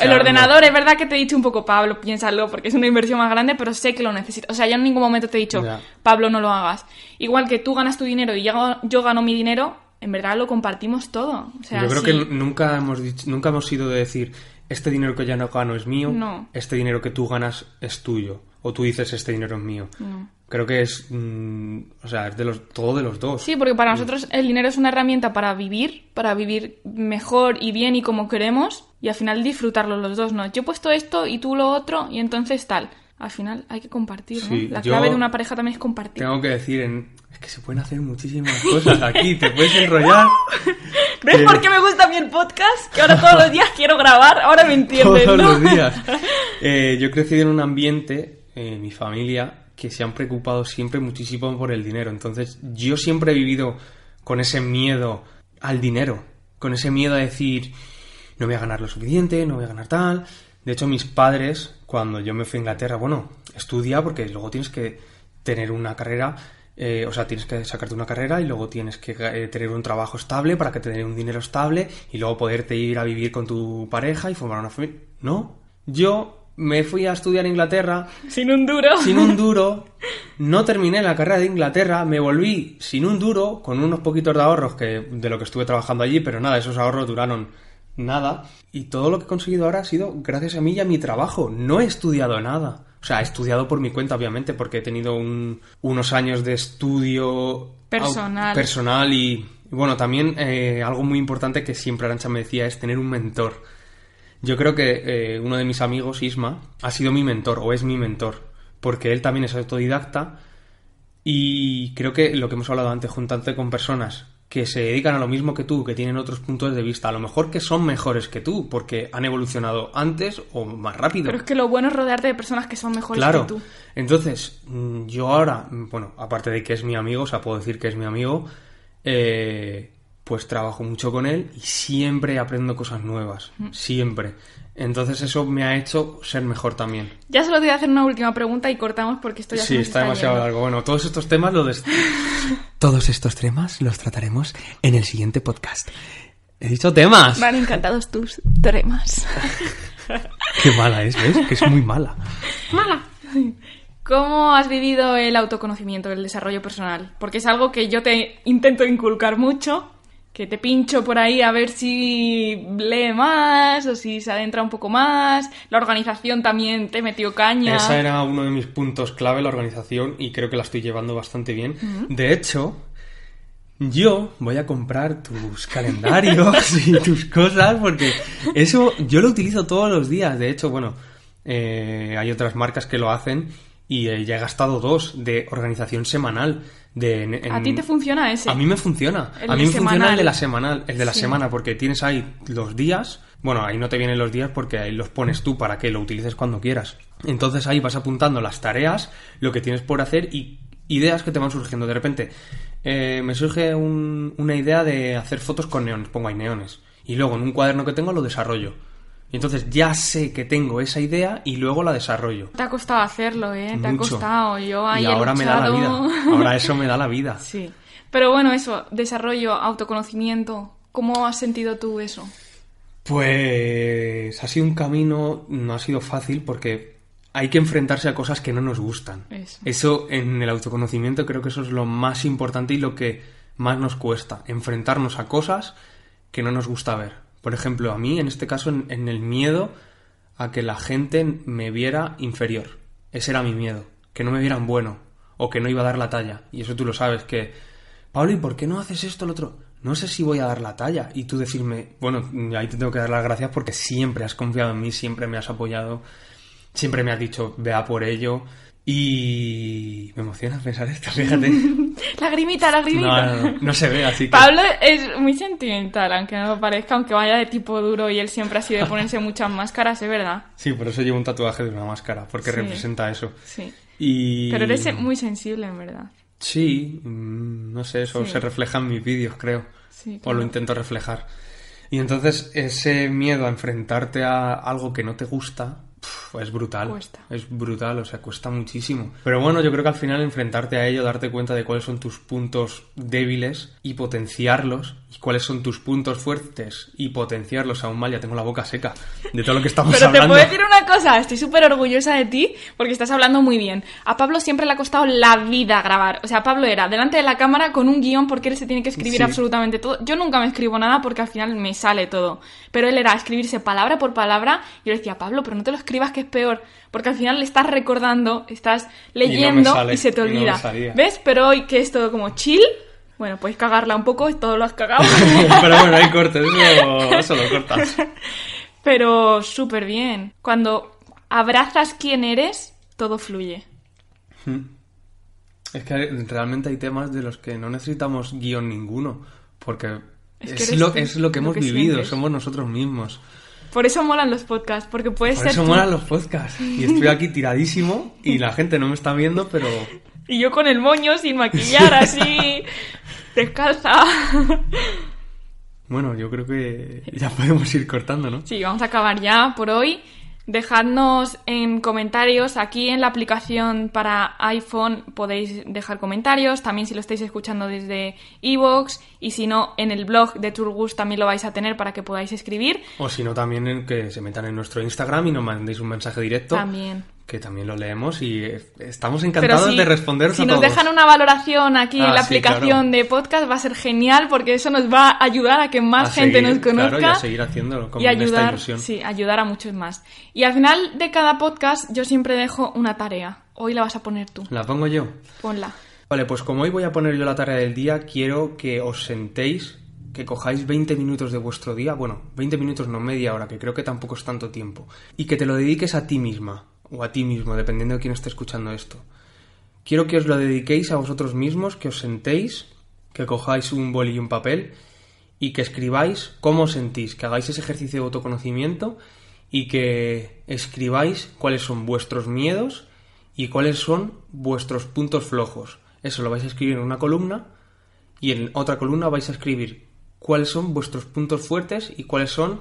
El ordenador, es verdad que te he dicho un poco, Pablo, piénsalo, porque es una inversión más grande, pero sé que lo necesito. O sea, ya en ningún momento te he dicho, Pablo, no lo hagas. Igual que tú ganas tu dinero y yo gano mi dinero, en verdad lo compartimos todo. yo creo que nunca hemos, nunca hemos ido de decir, este dinero que yo no gano es mío, este dinero que tú ganas es tuyo. O tú dices, este dinero es mío creo que es. Mm, o sea, es de los, todo de los dos. Sí, porque para mm. nosotros el dinero es una herramienta para vivir, para vivir mejor y bien y como queremos, y al final disfrutarlo los dos, ¿no? Yo he puesto esto y tú lo otro, y entonces tal. Al final hay que compartir, La clave de una pareja también es compartir. Tengo que decir, es que se pueden hacer muchísimas cosas aquí, te puedes enrollar. ¿Ves por qué me gusta bien el podcast? Que ahora todos los días quiero grabar, ahora me entiendes, Todos los días. Eh, yo crecí en un ambiente, eh, mi familia, que se han preocupado siempre muchísimo por el dinero. Entonces, yo siempre he vivido con ese miedo al dinero, con ese miedo a decir, no voy a ganar lo suficiente, no voy a ganar tal. De hecho, mis padres, cuando yo me fui a Inglaterra, bueno, estudia porque luego tienes que tener una carrera, eh, o sea, tienes que sacarte una carrera y luego tienes que eh, tener un trabajo estable para que te un dinero estable y luego poderte ir a vivir con tu pareja y formar una familia. No, yo me fui a estudiar en Inglaterra. Sin un duro. Sin un duro. No terminé la carrera de Inglaterra, me volví sin un duro, con unos poquitos de ahorros que, de lo que estuve trabajando allí, pero nada, esos ahorros duraron nada. Y todo lo que he conseguido ahora ha sido gracias a mí y a mi trabajo. No he estudiado nada. O sea, he estudiado por mi cuenta, obviamente, porque he tenido unos años de estudio personal. Personal y, bueno, también eh, algo muy importante que siempre Arancha me decía es tener un mentor yo creo que eh, uno de mis amigos, Isma, ha sido mi mentor o es mi mentor, porque él también es autodidacta y creo que lo que hemos hablado antes, juntarte con personas que se dedican a lo mismo que tú, que tienen otros puntos de vista, a lo mejor que son mejores que tú, porque han evolucionado antes o más rápido. Pero es que lo bueno es rodearte de personas que son mejores que tú. Entonces, mm, yo ahora, mm, bueno, aparte de que es mi amigo, o sea, puedo decir que es mi amigo, eh, pues trabajo mucho con él y siempre aprendo cosas nuevas, mm. siempre. Entonces eso me ha hecho ser mejor también. Ya solo te voy a hacer una última pregunta y cortamos porque estoy ya Sí, está, demasiado largo. Bueno, todos estos temas los todos estos temas los trataremos en el siguiente podcast. He dicho temas. Van encantados tus temas. Qué mala es, ¿ves? Que es muy mala. Mala. ¿Cómo has vivido el autoconocimiento, el desarrollo personal? Porque es algo que yo te intento inculcar mucho, que te pincho por ahí a ver si lee más o si se adentra un poco más. La organización también te metió caña. Esa era uno de mis puntos clave, la organización, y creo que la estoy llevando bastante bien. De hecho, yo voy a comprar tus calendarios y tus cosas porque eso yo lo utilizo todos los días. De hecho, bueno, eh, hay otras marcas que lo hacen y eh, ya he gastado dos de organización semanal. ¿A ti te funciona ese? A mí me funciona. a mí me funciona el de la semana, el de la semana, porque tienes ahí los días. Bueno, ahí no te vienen los días porque ahí los pones tú para que lo utilices cuando quieras. Entonces ahí vas apuntando las tareas, lo que tienes por hacer y ideas que te van surgiendo. De repente, eh, me surge una idea de hacer fotos con neones, pongo ahí neones. Y luego en un cuaderno que tengo lo desarrollo y entonces ya sé que tengo esa idea y luego la desarrollo. Te ha costado hacerlo, ¿eh? Te ha costado. Yo ahí y ahora me da la vida. Ahora eso me da la vida. Sí. Pero bueno, eso, desarrollo, autoconocimiento. ¿Cómo has sentido tú eso? Pues ha sido un camino, no ha sido fácil porque hay que enfrentarse a cosas que no nos gustan. eso en el autoconocimiento creo que eso es lo más importante y lo que más nos cuesta, enfrentarnos a cosas que no nos gusta ver. Por ejemplo, a mí, en este caso, en, el miedo a que la gente me viera inferior. Ese era mi miedo, que no me vieran bueno o que no iba a dar la talla. Y eso tú lo sabes, que, Pablo, ¿y por qué no haces esto, el otro? No sé si voy a dar la talla. Y tú decirme, bueno, ahí te tengo que dar las gracias porque siempre has confiado en mí, siempre me has apoyado, siempre me has dicho, vea por ello. Y me emociona pensar esto, fíjate. lagrimita, lagrimita. No, se ve, así que... Pablo es muy sentimental, aunque no lo parezca, aunque vaya de tipo duro y él siempre ha sido de ponerse muchas máscaras, es verdad. Sí, por eso llevo un tatuaje de una máscara, porque representa eso. Sí. Y... Pero eres muy sensible, en verdad. Sí, mm, no sé, eso se refleja en mis vídeos, creo. Sí, O lo intento reflejar. Y entonces ese miedo a enfrentarte a algo que no te gusta, es brutal. Es brutal, o sea, cuesta muchísimo. Pero bueno, yo creo que al final enfrentarte a ello, darte cuenta de cuáles son tus puntos débiles y potenciarlos, y cuáles son tus puntos fuertes y potenciarlos aún mal, ya tengo la boca seca de todo lo que estamos Pero hablando. Pero te puedo decir una cosa, estoy súper orgullosa de ti porque estás hablando muy bien. A Pablo siempre le ha costado la vida grabar. O sea, Pablo era delante de la cámara con un guión porque él se tiene que escribir absolutamente todo. Yo nunca me escribo nada porque al final me sale todo. Pero él era escribirse palabra por palabra. Y yo le decía, Pablo, pero no te lo escribas que es peor, porque al final le estás recordando, estás leyendo y, se te olvida. ¿Ves? Pero hoy que es todo como chill, bueno, puedes cagarla un poco, y todo lo has cagado. Pero bueno, hay cortes, eso, lo cortas. Pero súper bien. Cuando abrazas quién eres, todo fluye. Hmm. Es que realmente hay temas de los que no necesitamos guión ninguno, porque es, lo, que hemos vivido, somos nosotros mismos. Por eso molan los podcasts, porque puedes ser. Por eso molan los podcasts. Y estoy aquí tiradísimo y la gente no me está viendo, pero. Y yo con el moño sin maquillar, así. descalza. Bueno, yo creo que ya podemos ir cortando, ¿no? Sí, vamos a acabar ya por hoy. Dejadnos en comentarios, aquí en la aplicación para iPhone podéis dejar comentarios, también si lo estáis escuchando desde Evox y si no en el blog de Turgus también lo vais a tener para que podáis escribir. O si no también en que se metan en nuestro Instagram y nos mandéis un mensaje directo. También que también lo leemos y estamos encantados de responder. si nos dejan una valoración aquí en ah, la aplicación de podcast va a ser genial porque eso nos va a ayudar a que más gente nos conozca. y a seguir haciéndolo con ayudar, esta Sí, ayudar a muchos más. Y al final de cada podcast yo siempre dejo una tarea. Hoy la vas a poner tú. ¿La pongo yo? Ponla. Vale, pues como hoy voy a poner yo la tarea del día, quiero que os sentéis, que cojáis 20 minutos de vuestro día, bueno, 20 minutos no media hora, que creo que tampoco es tanto tiempo, y que te lo dediques a ti misma o a ti mismo, dependiendo de quién esté escuchando esto. Quiero que os lo dediquéis a vosotros mismos, que os sentéis, que cojáis un boli y un papel y que escribáis cómo os sentís, que hagáis ese ejercicio de autoconocimiento y que escribáis cuáles son vuestros miedos y cuáles son vuestros puntos flojos. Eso lo vais a escribir en una columna y en otra columna vais a escribir cuáles son vuestros puntos fuertes y cuáles son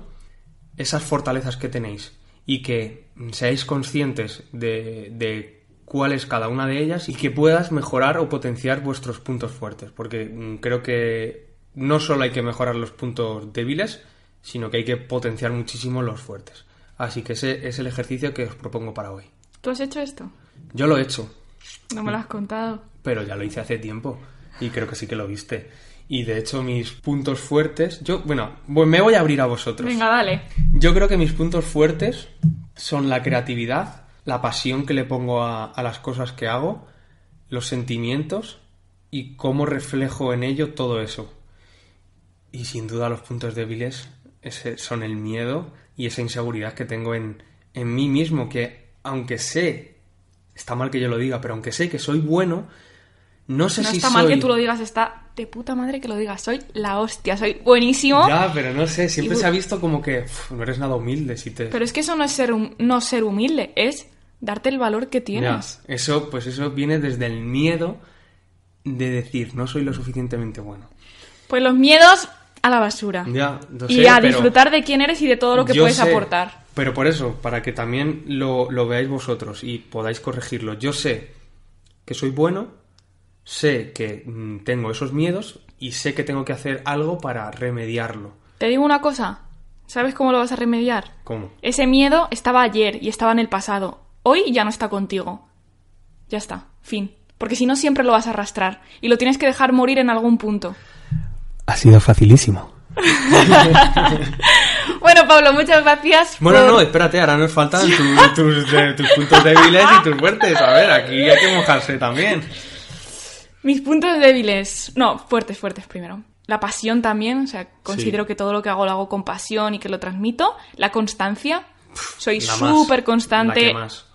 esas fortalezas que tenéis y que seáis conscientes de, de cuál es cada una de ellas y que puedas mejorar o potenciar vuestros puntos fuertes, porque mm, creo que no solo hay que mejorar los puntos débiles, sino que hay que potenciar muchísimo los fuertes. Así que ese es el ejercicio que os propongo para hoy. ¿Tú has hecho esto? Yo lo he hecho. No me lo has contado. Pero ya lo hice hace tiempo y creo que sí que lo viste. Y de hecho, mis puntos fuertes. Yo, bueno, me voy a abrir a vosotros. Venga, dale. Yo creo que mis puntos fuertes son la creatividad, la pasión que le pongo a, las cosas que hago, los sentimientos y cómo reflejo en ello todo eso. Y sin duda los puntos débiles son el miedo y esa inseguridad que tengo en, en mí mismo, que aunque sé, está mal que yo lo diga, pero aunque sé que soy bueno, no sé si... está mal que tú lo digas, está de puta madre que lo digas, soy la hostia, soy buenísimo. Ya, pero no sé, siempre se ha visto como que no eres nada humilde si te... Pero es que eso no es ser, no ser humilde, es darte el valor que tienes. eso, pues eso viene desde el miedo de decir, no soy lo suficientemente bueno. Pues los miedos a la basura. Ya, y a disfrutar de quién eres y de todo lo que puedes aportar. Pero por eso, para que también lo, lo veáis vosotros y podáis corregirlo. Yo sé que soy bueno sé que mm, tengo esos miedos y sé que tengo que hacer algo para remediarlo. Te digo una cosa, ¿sabes cómo lo vas a remediar? ¿Cómo? Ese miedo estaba ayer y estaba en el pasado. Hoy ya no está contigo. Ya está, fin. Porque si no, siempre lo vas a arrastrar y lo tienes que dejar morir en algún punto. Ha sido facilísimo. bueno, Pablo, muchas gracias. Bueno, no, espérate, ahora nos faltan tus puntos débiles y tus fuertes. A ver, aquí hay que mojarse también. Mis puntos débiles. No, fuertes, fuertes primero. La pasión también, o sea, considero que todo lo que hago lo hago con pasión y que lo transmito. La constancia. Soy súper constante.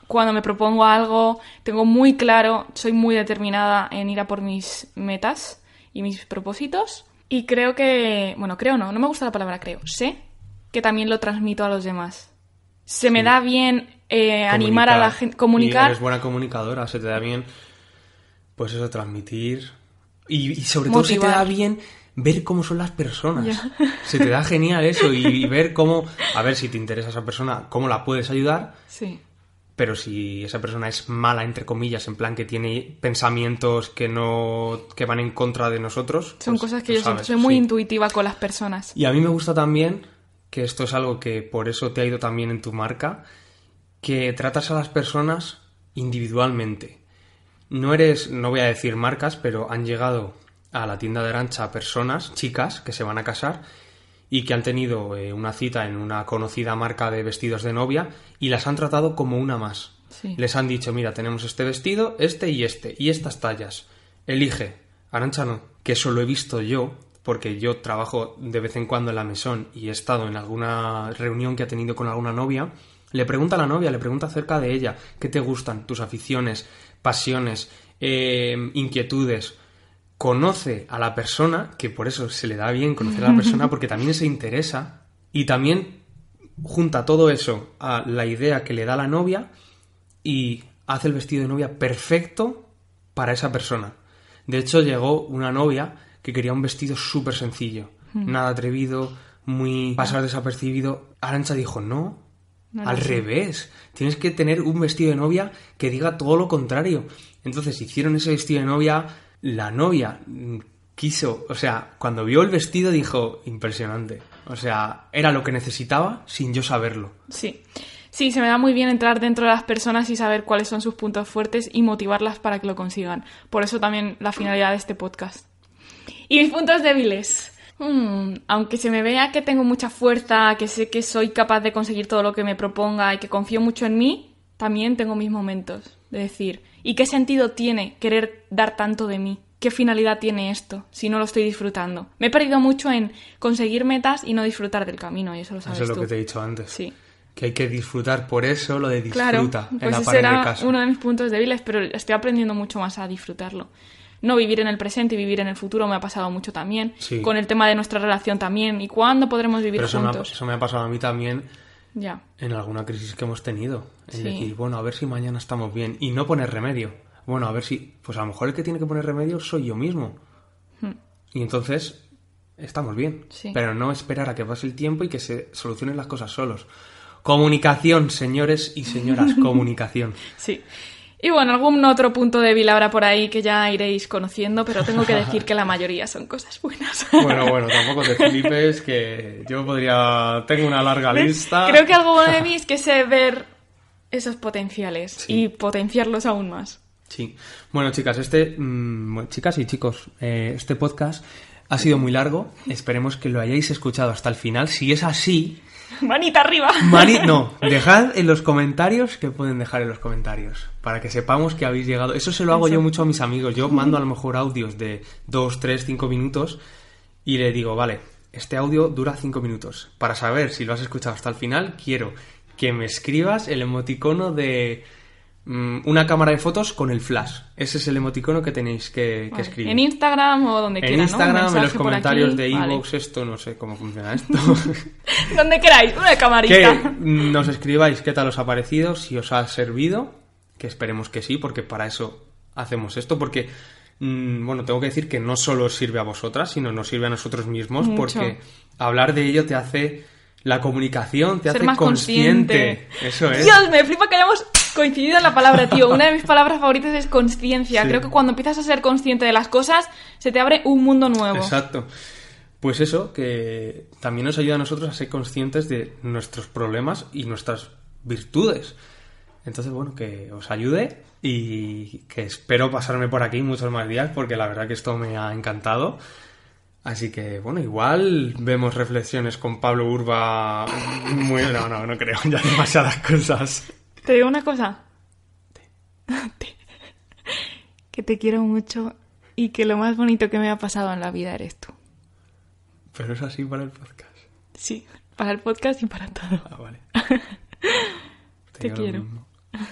Cuando me propongo algo, tengo muy claro, soy muy determinada en ir a por mis metas y mis propósitos. Y creo que, bueno, creo no, no me gusta la palabra creo, sé que también lo transmito a los demás. Se me da bien eh, animar a la gente, comunicar. Y eres buena comunicadora, se te da bien pues eso, transmitir. Y, sobre todo se te da bien ver cómo son las personas. Se te da genial eso y, ver cómo, a ver si te interesa esa persona, cómo la puedes ayudar. Sí. Pero si esa persona es mala, entre comillas, en plan que tiene pensamientos que no que van en contra de nosotros. Son pues cosas que yo soy muy intuitiva con las personas. Y a mí me gusta también, que esto es algo que por eso te ha ido también en tu marca, que tratas a las personas individualmente. No eres, no voy a decir marcas, pero han llegado a la tienda de Arancha personas, chicas, que se van a casar y que han tenido eh, una cita en una conocida marca de vestidos de novia y las han tratado como una más. Les han dicho, mira, tenemos este vestido, este y este, y estas tallas. Elige. Arancha no, que eso lo he visto yo, porque yo trabajo de vez en cuando en la mesón y he estado en alguna reunión que ha tenido con alguna novia. Le pregunta a la novia, le pregunta acerca de ella, qué te gustan, tus aficiones, pasiones, eh, inquietudes. Conoce a la persona, que por eso se le da bien conocer a la persona, porque también se interesa y también junta todo eso a la idea que le da la novia y hace el vestido de novia perfecto para esa persona. De hecho, llegó una novia que quería un vestido súper sencillo, hmm. nada atrevido, muy pasar desapercibido. Arancha dijo, no, al revés. Tienes que tener un vestido de novia que diga todo lo contrario. Entonces hicieron ese vestido de novia. La novia quiso, o sea, cuando vio el vestido dijo, impresionante. O sea, era lo que necesitaba sin yo saberlo. Sí. Sí, se me da muy bien entrar dentro de las personas y saber cuáles son sus puntos fuertes y motivarlas para que lo consigan. Por eso también la finalidad de este podcast. Y mis puntos débiles. Mm, aunque se me vea que tengo mucha fuerza, que sé que soy capaz de conseguir todo lo que me proponga y que confío mucho en mí, también tengo mis momentos de decir, ¿y qué sentido tiene querer dar tanto de mí? ¿Qué finalidad tiene esto si no lo estoy disfrutando? Me he perdido mucho en conseguir metas y no disfrutar del camino, y eso lo sabes Eso es lo que te he dicho antes. Sí. Que hay que disfrutar por eso, lo de disfruta. en pues la ese uno de mis puntos débiles, pero estoy aprendiendo mucho más a disfrutarlo no vivir en el presente y vivir en el futuro me ha pasado mucho también. Con el tema de nuestra relación también. ¿Y cuándo podremos vivir eso juntos? Me ha, eso me ha pasado a mí también. Ya. En alguna crisis que hemos tenido. En decir, bueno, a ver si mañana estamos bien. Y no poner remedio. Bueno, a ver si. Pues a lo mejor el que tiene que poner remedio soy yo mismo. Hmm. Y entonces estamos bien. Pero no esperar a que pase el tiempo y que se solucionen las cosas solos. Comunicación, señores y señoras, comunicación. Sí. Y bueno, algún otro punto débil habrá por ahí que ya iréis conociendo, pero tengo que decir que la mayoría son cosas buenas. Bueno, bueno, tampoco te flipes, que yo podría. Tengo una larga lista. Creo que algo bueno de mí es que sé ver esos potenciales y potenciarlos aún más. Sí. Bueno, chicas, este. Mm, chicas y chicos, eh, este podcast ha sido muy largo. Esperemos que lo hayáis escuchado hasta el final. Si es así, Manita arriba. no, dejad en los comentarios que pueden dejar en los comentarios. Para que sepamos que habéis llegado. Eso se lo hago yo mucho a mis amigos. Yo mando a lo mejor audios de 2, 3, 5 minutos y le digo, vale, este audio dura 5 minutos. Para saber si lo has escuchado hasta el final, quiero que me escribas el emoticono de Mm, una cámara de fotos con el flash. Ese es el emoticono que tenéis que, escribir. En Instagram o donde queráis. En Instagram, en los comentarios de Inbox esto no sé cómo funciona esto. donde queráis, una camarita. Que nos escribáis qué tal os ha parecido, si os ha servido, que esperemos que sí, porque para eso hacemos esto, porque mm, bueno, tengo que decir que no solo sirve a vosotras, sino nos sirve a nosotros mismos, porque hablar de ello te hace la comunicación, te hace consciente. Eso es. Dios, me flipa que hayamos Coincidido en la palabra, tío. Una de mis palabras favoritas es conciencia. Creo que cuando empiezas a ser consciente de las cosas, se te abre un mundo nuevo. Exacto. Pues eso, que también nos ayuda a nosotros a ser conscientes de nuestros problemas y nuestras virtudes. Entonces, bueno, que os ayude y que espero pasarme por aquí muchos más días porque la verdad que esto me ha encantado. Así que, bueno, igual vemos reflexiones con Pablo Urba. Muy, no, no, no creo, ya demasiadas cosas. Te digo una cosa. que te quiero mucho y que lo más bonito que me ha pasado en la vida eres tú. Pero es así para el podcast. Sí, para el podcast y para todo. Ah, vale. te, quiero.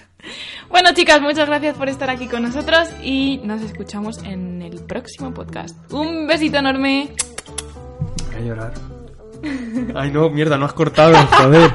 Bueno, chicas, muchas gracias por estar aquí con nosotros y nos escuchamos en el próximo podcast. Un besito enorme. Voy a llorar. Ay, no, mierda, no has cortado, joder.